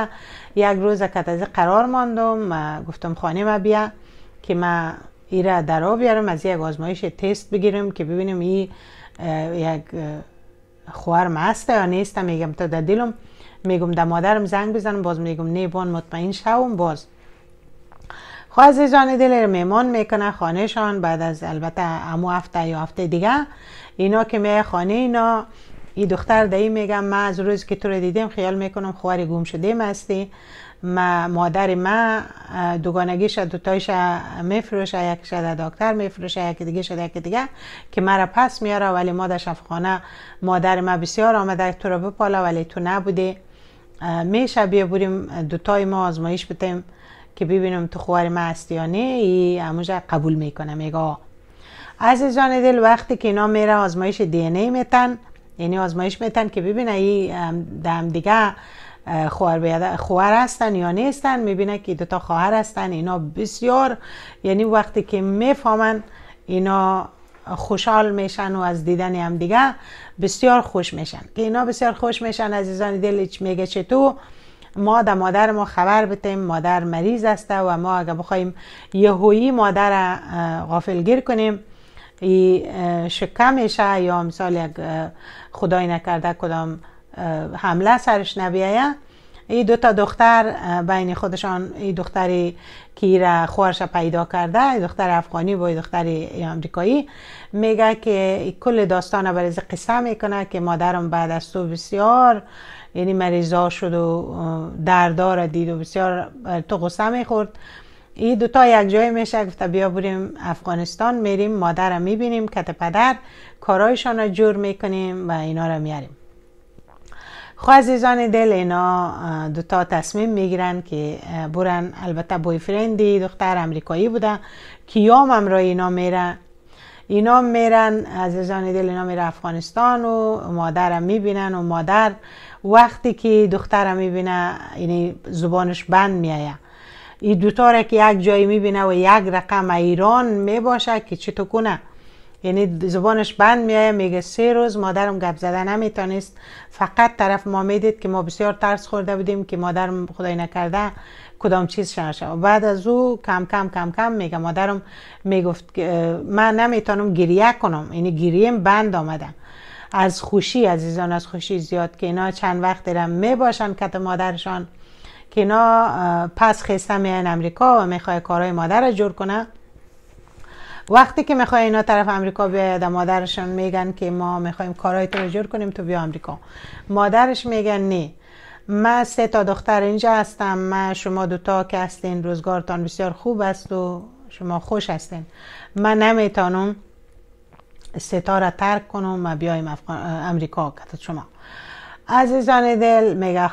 A: یک روز که از قرار ماندم گفتم خانه ما بیا که ما ایره در بیارم از یک آزمایش تست بگیرم که ببینیم این یک خوارم است یا نیست میگم تا در دلم میگم در مادرم زنگ بزنم باز میگم نه بان مطمئن شوم باز عزیزان دل میمون میکنه خانهشان بعد از البته امو هفته یا هفته دیگه اینا که می خانه اینا ای دختر دایی میگم ما از روز که تو رو دیدم خیال میکنم خواری گم شده هستی ما مادر ما دو دوتایش میفروشه یک شده دکتر میفروشه یک دیگه شده یک دیگه که مرا پس میاره ولی ما در شفخانه مادر ما بسیار آمده تو رو بپاله ولی تو نبودی میشه بیا بریم دوتای ما آزمایش بتیم که ببینم تو خوار ما هستی یا نه ای اموجا قبول میکنم دل وقتی که اینا میره آزمایش دی ای میتن یعنی آزمایش میتن که ببینه ای دم دیگه خواهر, خوار هستن یا نیستن میبینه که دوتا خواهر هستن اینا بسیار یعنی وقتی که میفهمن اینا خوشحال میشن و از دیدن هم دیگه بسیار خوش میشن که اینا بسیار خوش میشن عزیزان دل میگه تو ما در مادر ما خبر بتیم مادر مریض است و ما اگر بخوایم یهویی مادر غافلگیر کنیم ای شکم میشه یا مثال یک خدای نکرده کدام حمله سرش نبیایه این دو تا دختر بین خودشان این دختری که خوارش پیدا کرده دختر افغانی با دختر آمریکایی میگه که کل داستان برای قصه میکنه که مادرم بعد از تو بسیار یعنی مریضا شد و دردار دید و بسیار تو غصه میخورد این دوتا یک جای میشه گفته بیا بریم افغانستان میریم مادر را میبینیم کت پدر کارایشان را جور میکنیم و اینا را میاریم خو عزیزان دل اینا دوتا تصمیم میگیرن که برن البته بوی دختر امریکایی بودن کیام هم رای اینا میره اینا میرن عزیزان دل اینا میره افغانستان و مادرم میبینن و مادر وقتی که دخترم میبینه یعنی زبانش بند میایه این دوتا را که یک جایی میبینه و یک رقم ایران میباشه که چطور کنه یعنی زبانش بند میایه میگه سه روز مادرم گپ زده نمیتونست فقط طرف ما که ما بسیار ترس خورده بودیم که مادرم خدای نکرده کدام چیز و بعد از او کم کم کم کم میگه مادرم میگفت من نمیتونم گریه کنم یعنی گریم بند آمدم از خوشی عزیزان از خوشی زیاد که اینا چند وقت درم میباشن کت مادرشان که اینا پس خسته میان امریکا و میخواه کارهای مادر جور کنه وقتی که میخوای اینا طرف امریکا بیاید مادرشون میگن که ما میخوایم کارهای تو جور کنیم تو بیا امریکا مادرش میگن نه من سه تا دختر اینجا هستم من شما دوتا که هستین روزگارتان بسیار خوب است و شما خوش هستین من نمیتونم ستا را ترک کنم و بیایم امریکا کتت شما عزیزان دل میگه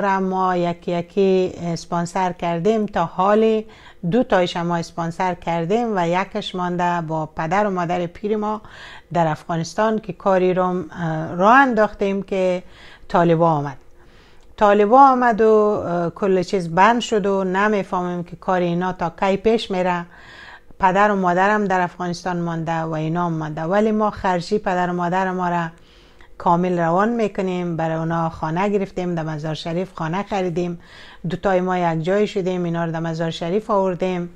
A: را ما یکی یکی اسپانسر کردیم تا حالی دو تایش ما اسپانسر کردیم و یکش مانده با پدر و مادر پیر ما در افغانستان که کاری رو را انداختیم که طالبا آمد طالبا آمد و کل چیز بند شد و نمیفهمیم که کاری اینا تا کی پیش میره پدر و مادرم در افغانستان مانده و اینا مانده ولی ما خرجی پدر و مادر ما را کامل روان میکنیم برای اونا خانه گرفتیم در مزار شریف خانه خریدیم دوتای ما یک جای شدیم اینا رو در مزار شریف آوردیم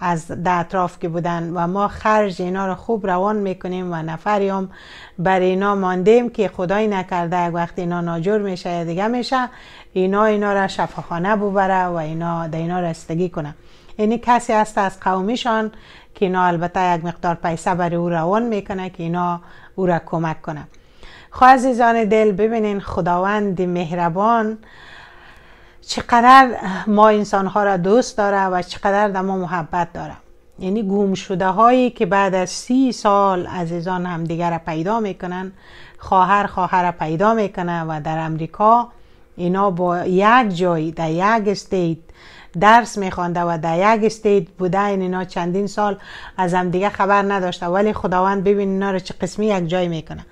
A: از ده اطراف که بودن و ما خرج اینا رو خوب روان میکنیم و نفریم بر اینا ماندیم که خدای نکرده یک وقت اینا ناجور میشه یا دیگه میشه اینا اینا را شفاخانه ببره و اینا در اینا رستگی کنه یعنی کسی هست از قومیشان که اینا البته یک مقدار پیسه برای او روان میکنه که اینا او را کمک کنه خو عزیزان دل ببینین خداوند مهربان چقدر ما انسانها را دوست داره و چقدر در ما محبت داره یعنی گم شده هایی که بعد از سی سال عزیزان هم دیگر را پیدا میکنن خواهر خواهر را پیدا میکنن و در امریکا اینا با یک جایی در یک استیت درس میخوانده و در یک استید بوده این اینا چندین سال از هم دیگه خبر نداشته ولی خداوند ببین اینا رو چه قسمی یک جای میکنه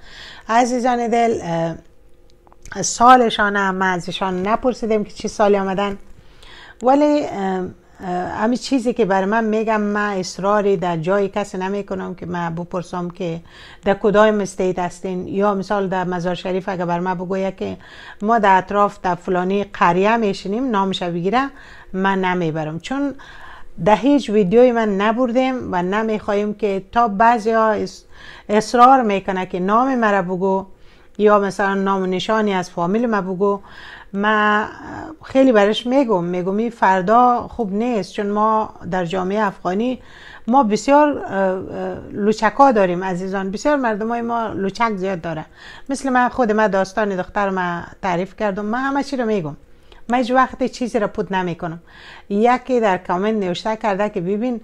A: عزیزان دل سالشان هم ازشان نپرسیدیم که چی سالی آمدن ولی همین چیزی که برای من میگم من اصراری در جای کسی نمی کنم که من بپرسم که در کدام استیت هستین یا مثال در مزار شریف اگر بر من بگوید که ما در اطراف در فلانی قریه میشینیم نامش بگیره من نمیبرم چون ده هیچ ویدیوی من نبردیم و نمیخوایم که تا بعضی ها اصرار میکنه که نام مرا بگو یا مثلا نام و نشانی از فامیل ما بگو من خیلی برش میگم میگم فردا خوب نیست چون ما در جامعه افغانی ما بسیار لوچکا داریم عزیزان بسیار مردم های ما لوچک زیاد داره مثل من خود من داستان دختر تعریف کردم من همه چی رو میگم من هیچ وقت چیزی را پود نمیکنم یکی در کامنت نوشته کرده که ببین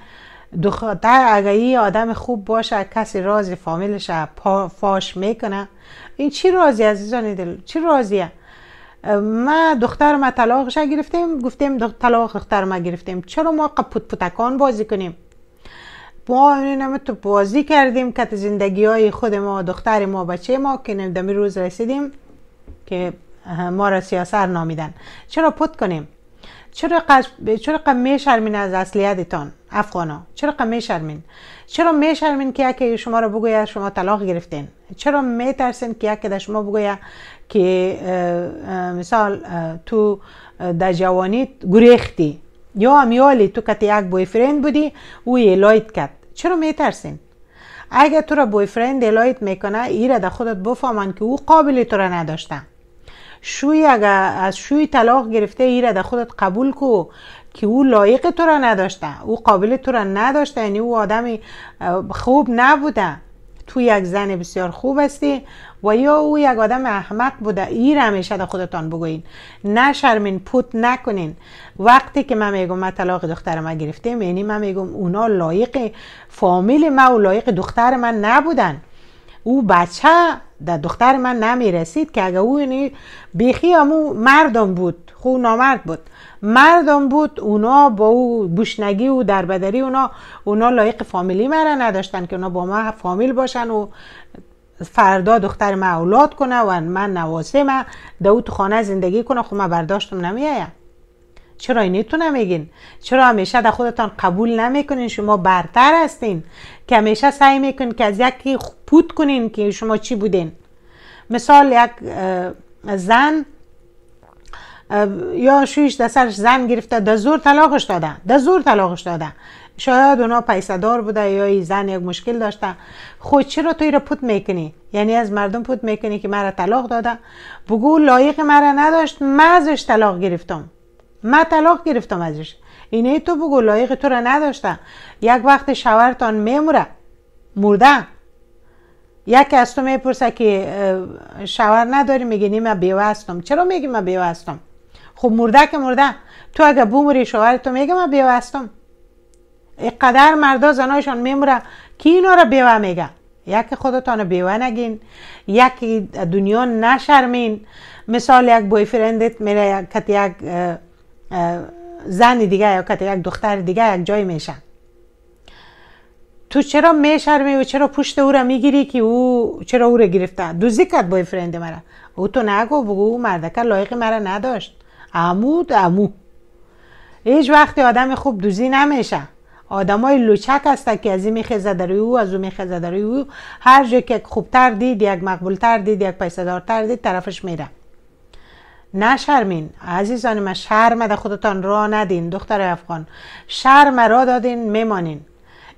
A: دختر اگه ای آدم خوب باشه کسی راز فامیلش فاش میکنه این چی رازی عزیزان دل چی رازیه ما دختر ما طلاقش گرفتیم گفتیم دخ... طلاق دختر ما گرفتیم چرا ما قپوت پوتکان بازی کنیم ما این تو بازی کردیم که زندگی های خود ما دختر ما بچه ما که دمی روز رسیدیم که ما را سیاسر نامیدن چرا پت کنیم چرا میشرمین چرا می شرمین از اصلیتتان افغانا چرا می شرمین چرا می شرمین که یکی شما را بگویه شما طلاق گرفتین چرا می ترسین که یکی در شما بگوید که مثال تو در جوانی گریختی یا امیالی تو کتی یک بوی بودی او لایت کرد چرا می ترسین اگر تو را بوی فرند الایت میکنه ایره در خودت بفهمن که او قابل تو را نداشتن شوی اگر از شوی طلاق گرفته ایره را در خودت قبول کو که او لایق تو را نداشته او قابل تو را نداشته یعنی او آدمی خوب نبوده تو یک زن بسیار خوب هستی و یا او یک آدم احمق بوده را همیشه در خودتان بگوین نشرمین پوت نکنین وقتی که من میگم من طلاق دختر من گرفتیم یعنی من میگم اونا لایق فامیل ما و لایق دختر من نبودن او بچه در دختر من نمی رسید که اگه او یعنی بیخی همو مردم بود خو نامرد بود مردم بود اونا با او بوشنگی و دربدری اونا اونا لایق فامیلی مرا نداشتن که اونا با ما فامیل باشن و فردا دختر من اولاد کنه و من نواسه من در تو خانه زندگی کنه خو ما برداشتم آیم چرا تو نمیگین چرا همیشه در خودتان قبول نمیکنین شما برتر هستین که همیشه سعی میکنین که از یکی پود کنین که شما چی بودین مثال یک زن یا شویش در سرش زن گرفته در زور طلاقش داده در زور طلاقش داده شاید اونا پیسدار بوده یا زن یک مشکل داشته خود چرا توی رو پوت میکنی یعنی از مردم پوت میکنی که مرا طلاق داده بگو لایق مرا نداشت من ازش طلاق گرفتم من طلاق گرفتم ازش اینه تو بگو لایق تو را نداشتم یک وقت شوهرتان میموره مرده. یکی از تو میپرسه که شوهر نداری میگه نیم من بیوه هستم چرا میگی من بیوه هستم خب مرده که مرده تو اگه بموری شوهر تو میگه من بیوه هستم اینقدر مردا زنایشان میموره کی اینا را بیوه میگه یکی خودتان بیوه نگین یکی دنیا نشرمین مثال یک بویفرندت میره یک یک زن دیگه یا یک دختر دیگه یک جای میشن تو چرا می و چرا پشت او را میگیری که او چرا او را گرفته دوزی کرد بای فرند مرا او تو نگو بگو او مردکه لایق مرا نداشت امو امو هیچ وقتی آدم خوب دوزی نمیشه آدمای لوچک هستن که از این میخزه او از او میخزه او هر جا که خوبتر دید یک مقبولتر دید یک پیسدارتر دید طرفش میره نشرمین عزیزان من شرم در خودتان را ندین دختر افغان شرم را دادین میمانین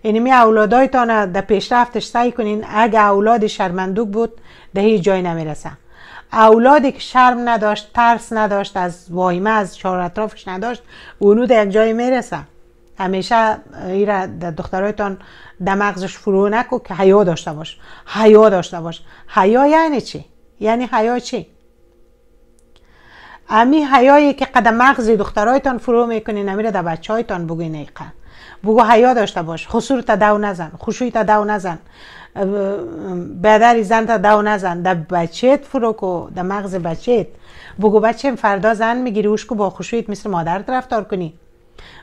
A: اینمی اولادایتان در پیشرفتش سعی کنین اگه اولاد شرمندوک بود ده هیچ جای نمیرسه اولادی که شرم نداشت ترس نداشت از وایمه از چهار اطرافش نداشت اونو در یک جای میرسه همیشه ایرا دخترایتان دماغش فرو نکو که حیا داشته باش حیا داشته باش حیا یعنی چی یعنی حیا چی امی حیایی که قدم مغز دخترایتان فرو میکنین نمیره در بچه هایتان نیقه بگو حیا داشته باش خسور تا دو نزن خوشویته تا دو نزن بدری زن تا دو نزن در بچهت فرو کو در مغز بچهت بگو بچه فردا زن میگیری اوش کو با خشویت مثل مادرت رفتار کنی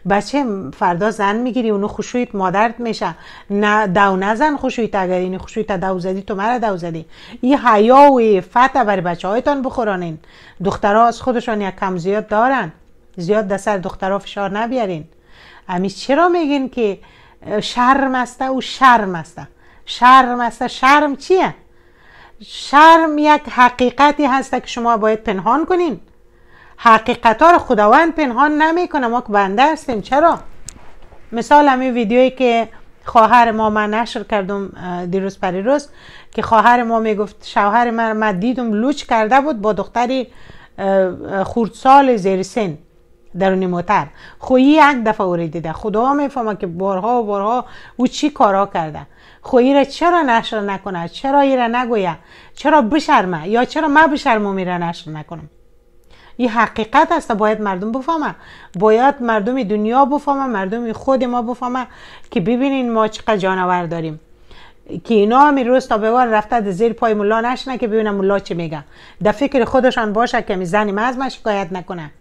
A: بچه فردا زن میگیری اونو خوشویت مادرت میشه نه دو نزن خوشویت اگر این خوشویت دو زدی تو مرا دو زدی این حیا و فتح بر بچه هایتان بخورانین دخترها از خودشان یک کم زیاد دارن زیاد در سر دخترها فشار نبیارین امیش چرا میگین که شرم است او شرم است شرم است شرم چیه شرم یک حقیقتی هست که شما باید پنهان کنین حقیقت ها رو خداوند پنهان نمیکنه ما که بنده هستیم چرا مثال همین ویدیویی که خواهر ما من نشر کردم دیروز پریروز که خواهر ما میگفت شوهر من من دیدم لوچ کرده بود با دختری خردسال زیر سن درونی موتر خویی یک دفعه او دیده خدا میفهمه که بارها و بارها او چی کارا کرده خویی را چرا نشر نکنه چرا ای را نگویه چرا بشرمه یا چرا ما بشرمم ای را نشر نکنم این حقیقت است باید مردم بفهمه باید مردم دنیا بفهمه مردم خود ما بفهمه که ببینین ما چقدر جانور داریم که اینا همی روز تا بوار رفته در زیر پای ملا نشنه که ببینم ملا چی میگه در فکر خودشان باشه که می زنیم از من شکایت نکنه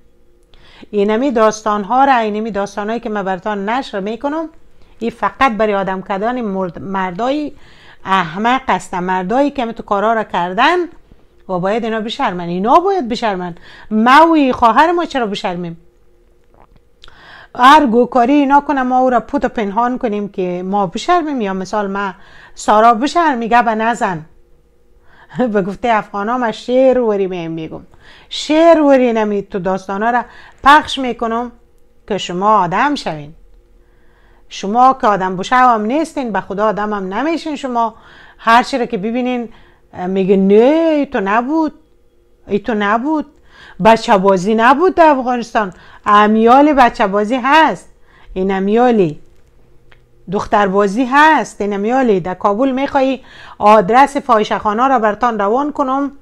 A: اینمی داستان ها را اینمی داستان هایی که من برتان نشر میکنم این فقط برای آدم کردن مردای احمق است مردایی که تو کارا را کردن و باید اینا بشرمن اینا باید بشرمن و خواهر ما چرا بشرمیم هر گوکاری اینا کنه ما او را پوت پنهان کنیم که ما بشرمیم یا مثال ما سارا بشر میگه به نزن <laughs> به گفته افغان ها من شعر وری میگم شعر وری نمی تو داستان ها را پخش میکنم که شما آدم شوین شما که آدم بشه هم نیستین به خدا آدم هم نمیشین شما هر را که ببینین میگه نه ای تو نبود ای تو نبود بچه بازی نبود در افغانستان امیال بچه بازی هست این امیالی دختر بازی هست این امیالی در کابل میخوایی آدرس فایشخانه را برتان روان کنم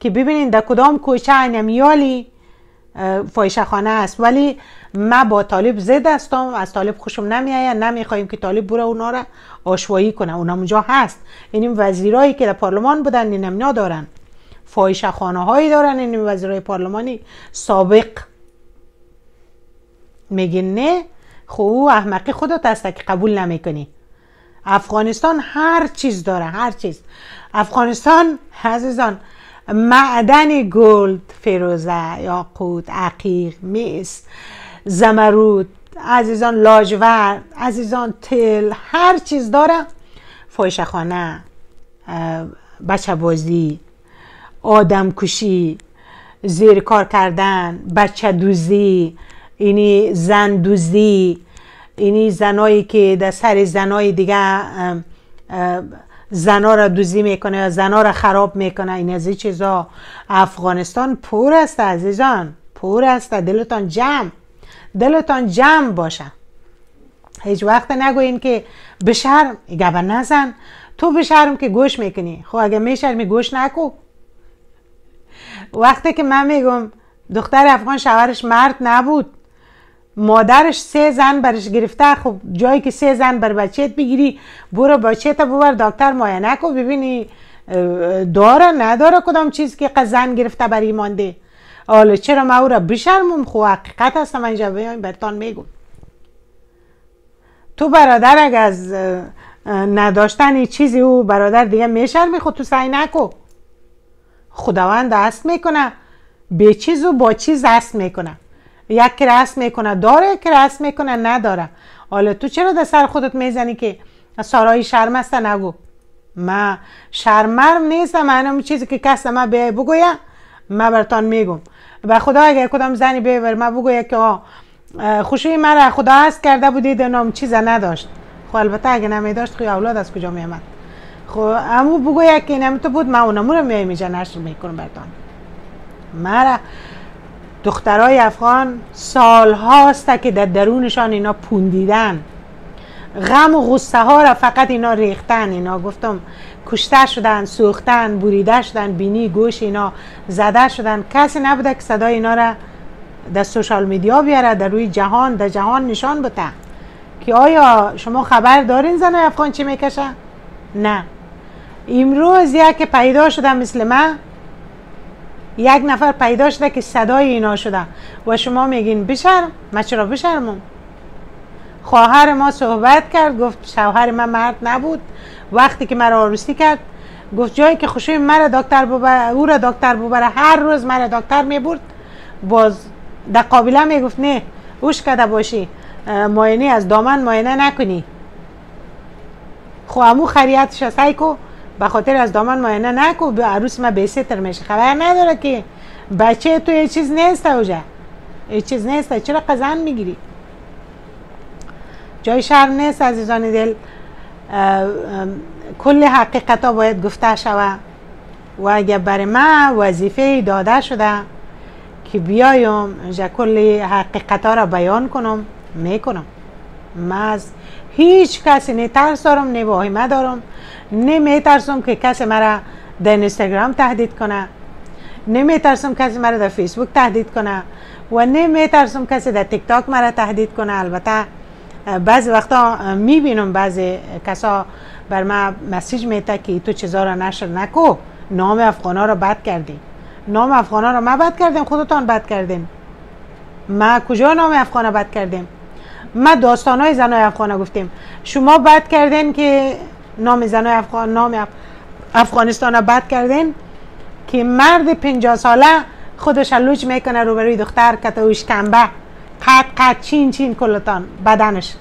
A: که ببینین در کدام کوچه این امیالی فایشه خانه است ولی ما با طالب زد هستم از طالب خوشم نمیآید نمیخوایم که طالب بره اونا را آشوایی کنه اونا اونجا هست این وزیرایی که در پارلمان بودن این ندارن. دارن فایشه خانه هایی دارن این وزیرای پارلمانی سابق میگه نه خب او احمقی خودت هست که قبول نمیکنی افغانستان هر چیز داره هر چیز افغانستان عزیزان معدن گلد فیروزه یاقوت عقیق میس زمرود عزیزان لاجورد عزیزان تل هر چیز داره خانه، بچه بازی آدم کشی زیر کار کردن بچه دوزی اینی زن دوزی اینی زنایی که در سر زنای دیگه زنا را دوزی میکنه یا زنا را خراب میکنه این از این چیزا افغانستان پور است عزیزان پور است دلتان جمع دلتان جمع باشه هیچ وقت نگوین که شرم گبه نزن تو بشرم که گوش میکنی خب اگه میشرمی گوش نکو وقتی که من میگم دختر افغان شوهرش مرد نبود مادرش سه زن برش گرفته خب جایی که سه زن بر بچهت بگیری برو بچت ببر دکتر معاینه کو ببینی داره نداره کدام چیز که زن گرفته برای مانده حالا چرا ما او را بشرمم خو حقیقت هست اینجا بیاییم برتان میگم تو برادر از نداشتن چیزی او برادر دیگه میشرمی خود تو سعی نکو خداوند دست میکنه به چیز و با چیز دست میکنه یک کراس میکنه داره کراس میکنه نداره حالا تو چرا در سر خودت میزنی که سارای شرم است نگو ما شرمرم نیستم من چیزی که کس ما به بگویم ما برتان میگم و خدا اگر کدام زنی بیور ما بگویم که آه خوشوی را خدا هست کرده بودید نام چیز نداشت خب البته اگه نمیداشت خوی اولاد از کجا میامد خب امو بگویم که اینم تو بود ما اونمو رو میای میجا نشر میکنم برتان مرا دخترای افغان هاست که در درونشان اینا پوندیدن غم و غصه ها را فقط اینا ریختن اینا گفتم کشته شدن سوختن بریده شدن بینی گوش اینا زده شدن کسی نبوده که صدای اینا را در سوشال میدیا بیاره در روی جهان در جهان نشان بده که آیا شما خبر دارین زن افغان چی میکشه؟ نه امروز یک پیدا شده مثل من یک نفر پیدا شده که صدای اینا شده و شما میگین بشرم ما چرا بشرمم خواهر ما صحبت کرد گفت شوهر من مرد نبود وقتی که مرا عروسی کرد گفت جایی که خوشوی مرا دکتر ببره او را دکتر ببره هر روز مرا دکتر میبرد باز در قابله میگفت نه اوش کده باشی ماینه از دامن ماینه نکنی خو امو خریتش سعی کو به خاطر از دامن ماینه نکو به عروس ما به ستر میشه خبر نداره که بچه تو یه چیز نیست اوجا، یه چیز نیست چرا قزن میگیری جای شرم نیست عزیزان دل کل حقیقت ها باید گفته شوه و اگر بر ما وظیفه داده شده که بیایم جا کل حقیقت ها را بیان کنم میکنم من از هیچ کسی نه ترس دارم نه واهمه دارم نه میترسم که کسی مرا در اینستاگرام تهدید کنه نه میترسم کسی مرا در فیسبوک تهدید کنه و نه میترسم کسی در تیک تاک مرا تهدید کنه البته بعضی وقتا میبینم بعض کسا بر من مسیج میته که تو چیزا را نشر نکو نام افغانا را بد کردی نام افغانا را ما بد کردیم خودتان بد کردیم ما کجا نام افغانا بد کردیم ما داستان های زنای افغان گفتیم شما بد کردین که نام زنای افغان نام افغانستان را بد کردین که مرد پنجاه ساله خودش لوچ میکنه روبروی دختر کتوش کنبه قد قد چین چین کلتان بدنش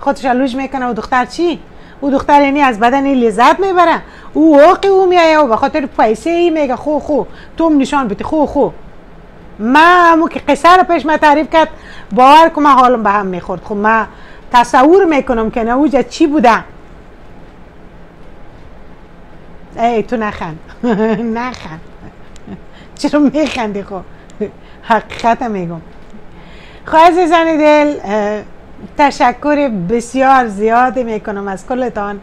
A: خودش لوچ میکنه و دختر چی؟ او دختر یعنی از بدن لذت میبره او واقع او میایه و بخاطر پیسه ای میگه خو خو تو نشان بده خو خو ما امو که قصه رو پیش ما تعریف کرد باور کنم حالم به هم میخورد خب ما تصور میکنم که نوجا چی بوده ای تو نخند <laughs> نخند چرا میخندی خب حقیقت میگم خب عزیزان دل تشکر بسیار زیاد میکنم از کلتان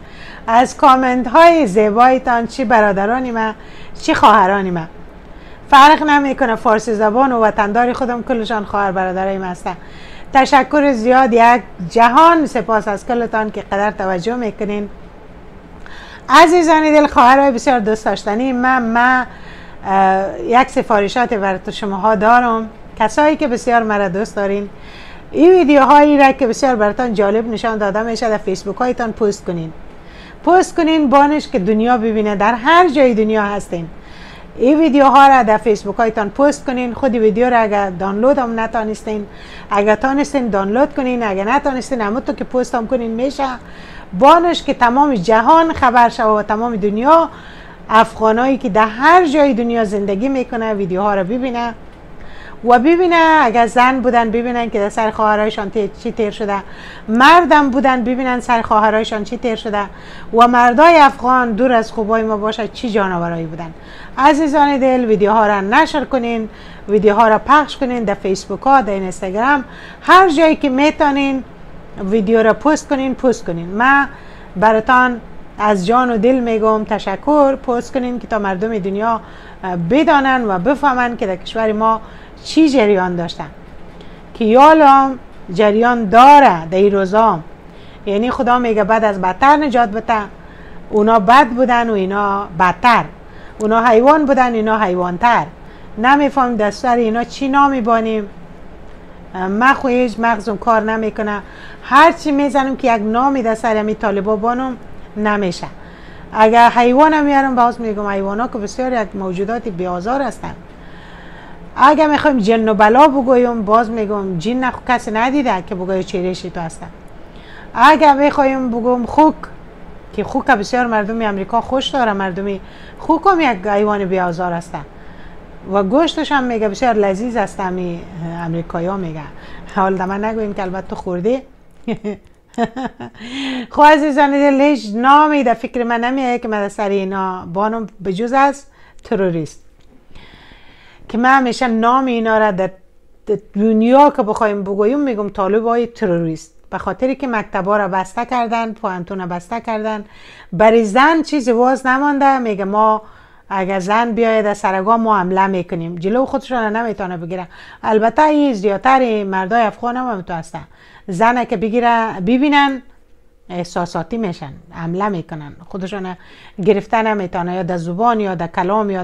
A: از کامنت های زیبایتان چی برادرانی ما چی خواهرانی ما فرق نمیکنه فارسی زبان و وطنداری خودم کلشان خواهر برادرای هستن تشکر زیاد یک جهان سپاس از کلتان که قدر توجه میکنین عزیزان دل خواهرای بسیار دوست داشتنی من من یک سفارشات شما شماها دارم کسایی که بسیار مرا دوست دارین این ویدیوهایی را که بسیار براتان جالب نشان داده میشه در فیسبوک هایتان پست کنین پست کنین بانش که دنیا ببینه در هر جای دنیا هستین این ویدیو ها را در فیسبوک هایتان پست کنین خودی ویدیو را اگر دانلود هم نتانستین اگر تانستین دانلود کنین اگر نتانستین اما تو که پست هم کنین میشه بانش که تمام جهان خبر شوه و تمام دنیا افغانایی که در هر جای دنیا زندگی میکنه ها را ببینه و ببینه اگر زن بودن ببینن که در سر خواهرایشان چی تیر شده مردم بودن ببینن سر خواهرایشان چی تیر شده و مردای افغان دور از خوبای ما باشه چی جانورایی بودن عزیزان دل ویدیوها را نشر کنین ویدیوها را پخش کنین در فیسبوک ها در اینستاگرام هر جایی که میتونین ویدیو را پست کنین پست کنین ما براتان از جان و دل میگم تشکر پست کنین که تا مردم دنیا بدانن و بفهمن که در کشور ما چی جریان داشتن که یالا جریان داره در این روزا یعنی خدا میگه بعد از بدتر نجات بده اونا بد بودن و اینا بدتر اونا حیوان بودن اینا حیوانتر نمیفهم سر اینا چی نامی بانیم هیچ مغزم کار نمیکنه هرچی میزنم که یک نامی در سر می طالبا بانم نمیشه اگر حیوانم میارم باز میگم حیوان که بسیار یک موجودات بیازار هستن. اگر میخوایم جن و بلا بگویم باز میگم جن نخو کسی ندیده که بگوی چهره تو هستن اگر میخوایم بگم خوک که خوک بسیار مردم امریکا خوش داره مردمی خوک هم یک حیوان بیازار هستن و گوشتش هم میگه بسیار لذیذ است همی امریکایی ها میگه حال دمه نگویم که البته تو خورده <laughs> خو عزیزان دل نامی در فکر من نمیه که من سر اینا بانم بجز از تروریست که من همیشه نام اینا را در دنیا که بخوایم بگویم میگم طالب های تروریست به خاطری که مکتبا را بسته کردن پوانتون را بسته کردن برای زن چیزی واز نمانده میگه ما اگر زن بیاید از سرگاه ما حمله میکنیم جلو خودشون نمیتونه بگیره البته این زیادتر مردای افغان هم تو هستن زن که بگیره ببینن احساساتی میشن حمله میکنن خودشان گرفتن نمیتونه یا در زبان یا در کلام یا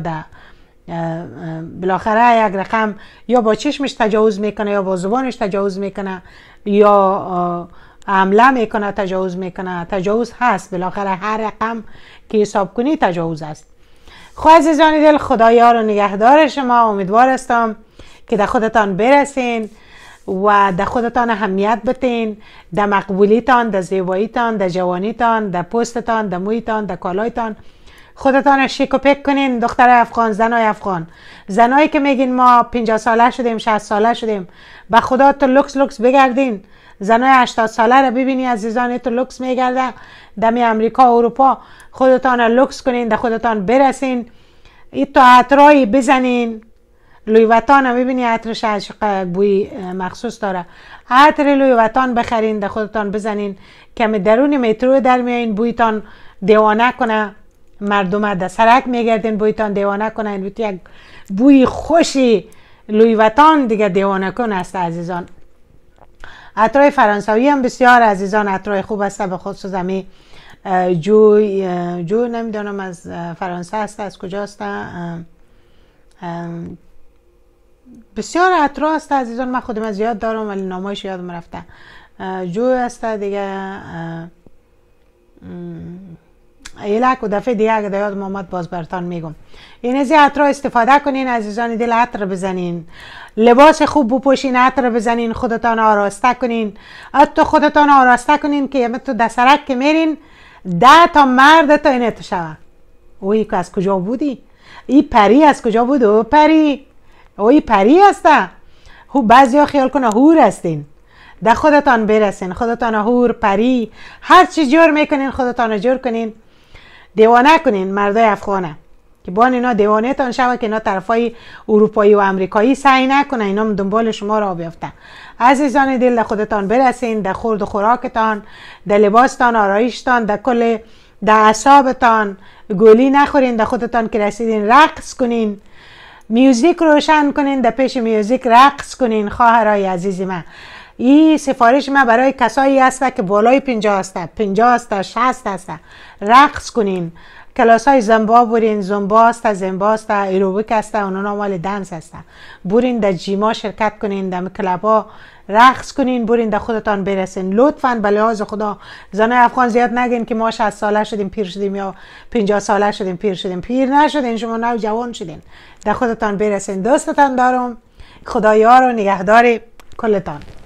A: بالاخره یک رقم یا با چشمش تجاوز میکنه یا با زبانش تجاوز میکنه یا عمله میکنه تجاوز میکنه تجاوز هست بالاخره هر رقم که حساب کنی تجاوز است خو خب عزیزان دل خدایا رو نگهدار شما امیدوار هستم که در خودتان برسین و در خودتان اهمیت بتین در مقبولیتان در زیباییتان در جوانیتان در پوستتان در مویتان در کالایتان خودتان شیک کنین دختر افغان زنای افغان زنایی که میگین ما 50 ساله شدیم 60 ساله شدیم به خدا تو لوکس لوکس بگردین زنای 80 ساله رو ببینی عزیزان تو لوکس میگرده دمی امریکا و اروپا خودتان رو لوکس کنین ده خودتان برسین ای تو عطرای بزنین لویوتان رو هم ببینی عطرش عشق بوی مخصوص داره عطر لویوتان بخرین ده خودتان بزنین کمی درون مترو در میایین بویتان دیوانه کنه مردم در سرک میگردین بویتان دیوانه کنن بود یک بوی خوشی لوی دیگه دیوانه کن است عزیزان اطرای فرانسوی هم بسیار عزیزان اطرای خوب است به خصوص همی جو جو نمیدانم از فرانسه است از کجا است بسیار اطرا است عزیزان من خودم از یاد دارم ولی نامایش یادم رفته جو است دیگه ایلک و دفعه دیگه اگه محمد باز برتان میگم این از عطر استفاده کنین عزیزان دل عطر بزنین لباس خوب بپوشین عطر بزنین خودتان آراسته کنین حتی خودتان آراسته کنین که یمه تو دسرک که میرین ده تا مرد تا اینه تو شوه اوی از کجا بودی؟ ای پری از کجا بود او پری؟ اوی پری هسته خب بعضی ها خیال کنه هور هستین در خودتان برسین خودتان هور پری هر چی جور میکنین خودتان جور کنین دیوانه کنین مردای افغانه که بان اینا دیوانه تان شوه که اینا طرفای اروپایی و امریکایی سعی نکنه اینا دنبال شما را بیافتن عزیزان دل در خودتان برسین در خورد و خوراکتان در لباستان آرایشتان در کل در اصابتان گولی نخورین در خودتان که رسیدین رقص کنین میوزیک روشن کنین در پیش میوزیک رقص کنین خواهرای عزیزی من این سفارش من برای کسایی هست که بالای 50 هستن 50 هستن 60 هستن رقص کنین کلاس های زنبا برین زنبا هست زنبا هست ایروبیک هست اونا مال دنس هستن برین در جیما شرکت کنین در ها رقص کنین برین در خودتان برسین لطفا به لحاظ خدا زن افغان زیاد نگین که ما 60 ساله شدیم پیر شدیم یا 50 ساله شدیم پیر شدیم پیر نشدین شما نو جوان شدین در خودتان برسین دوستتان دارم خدایا رو نگهداری کلتان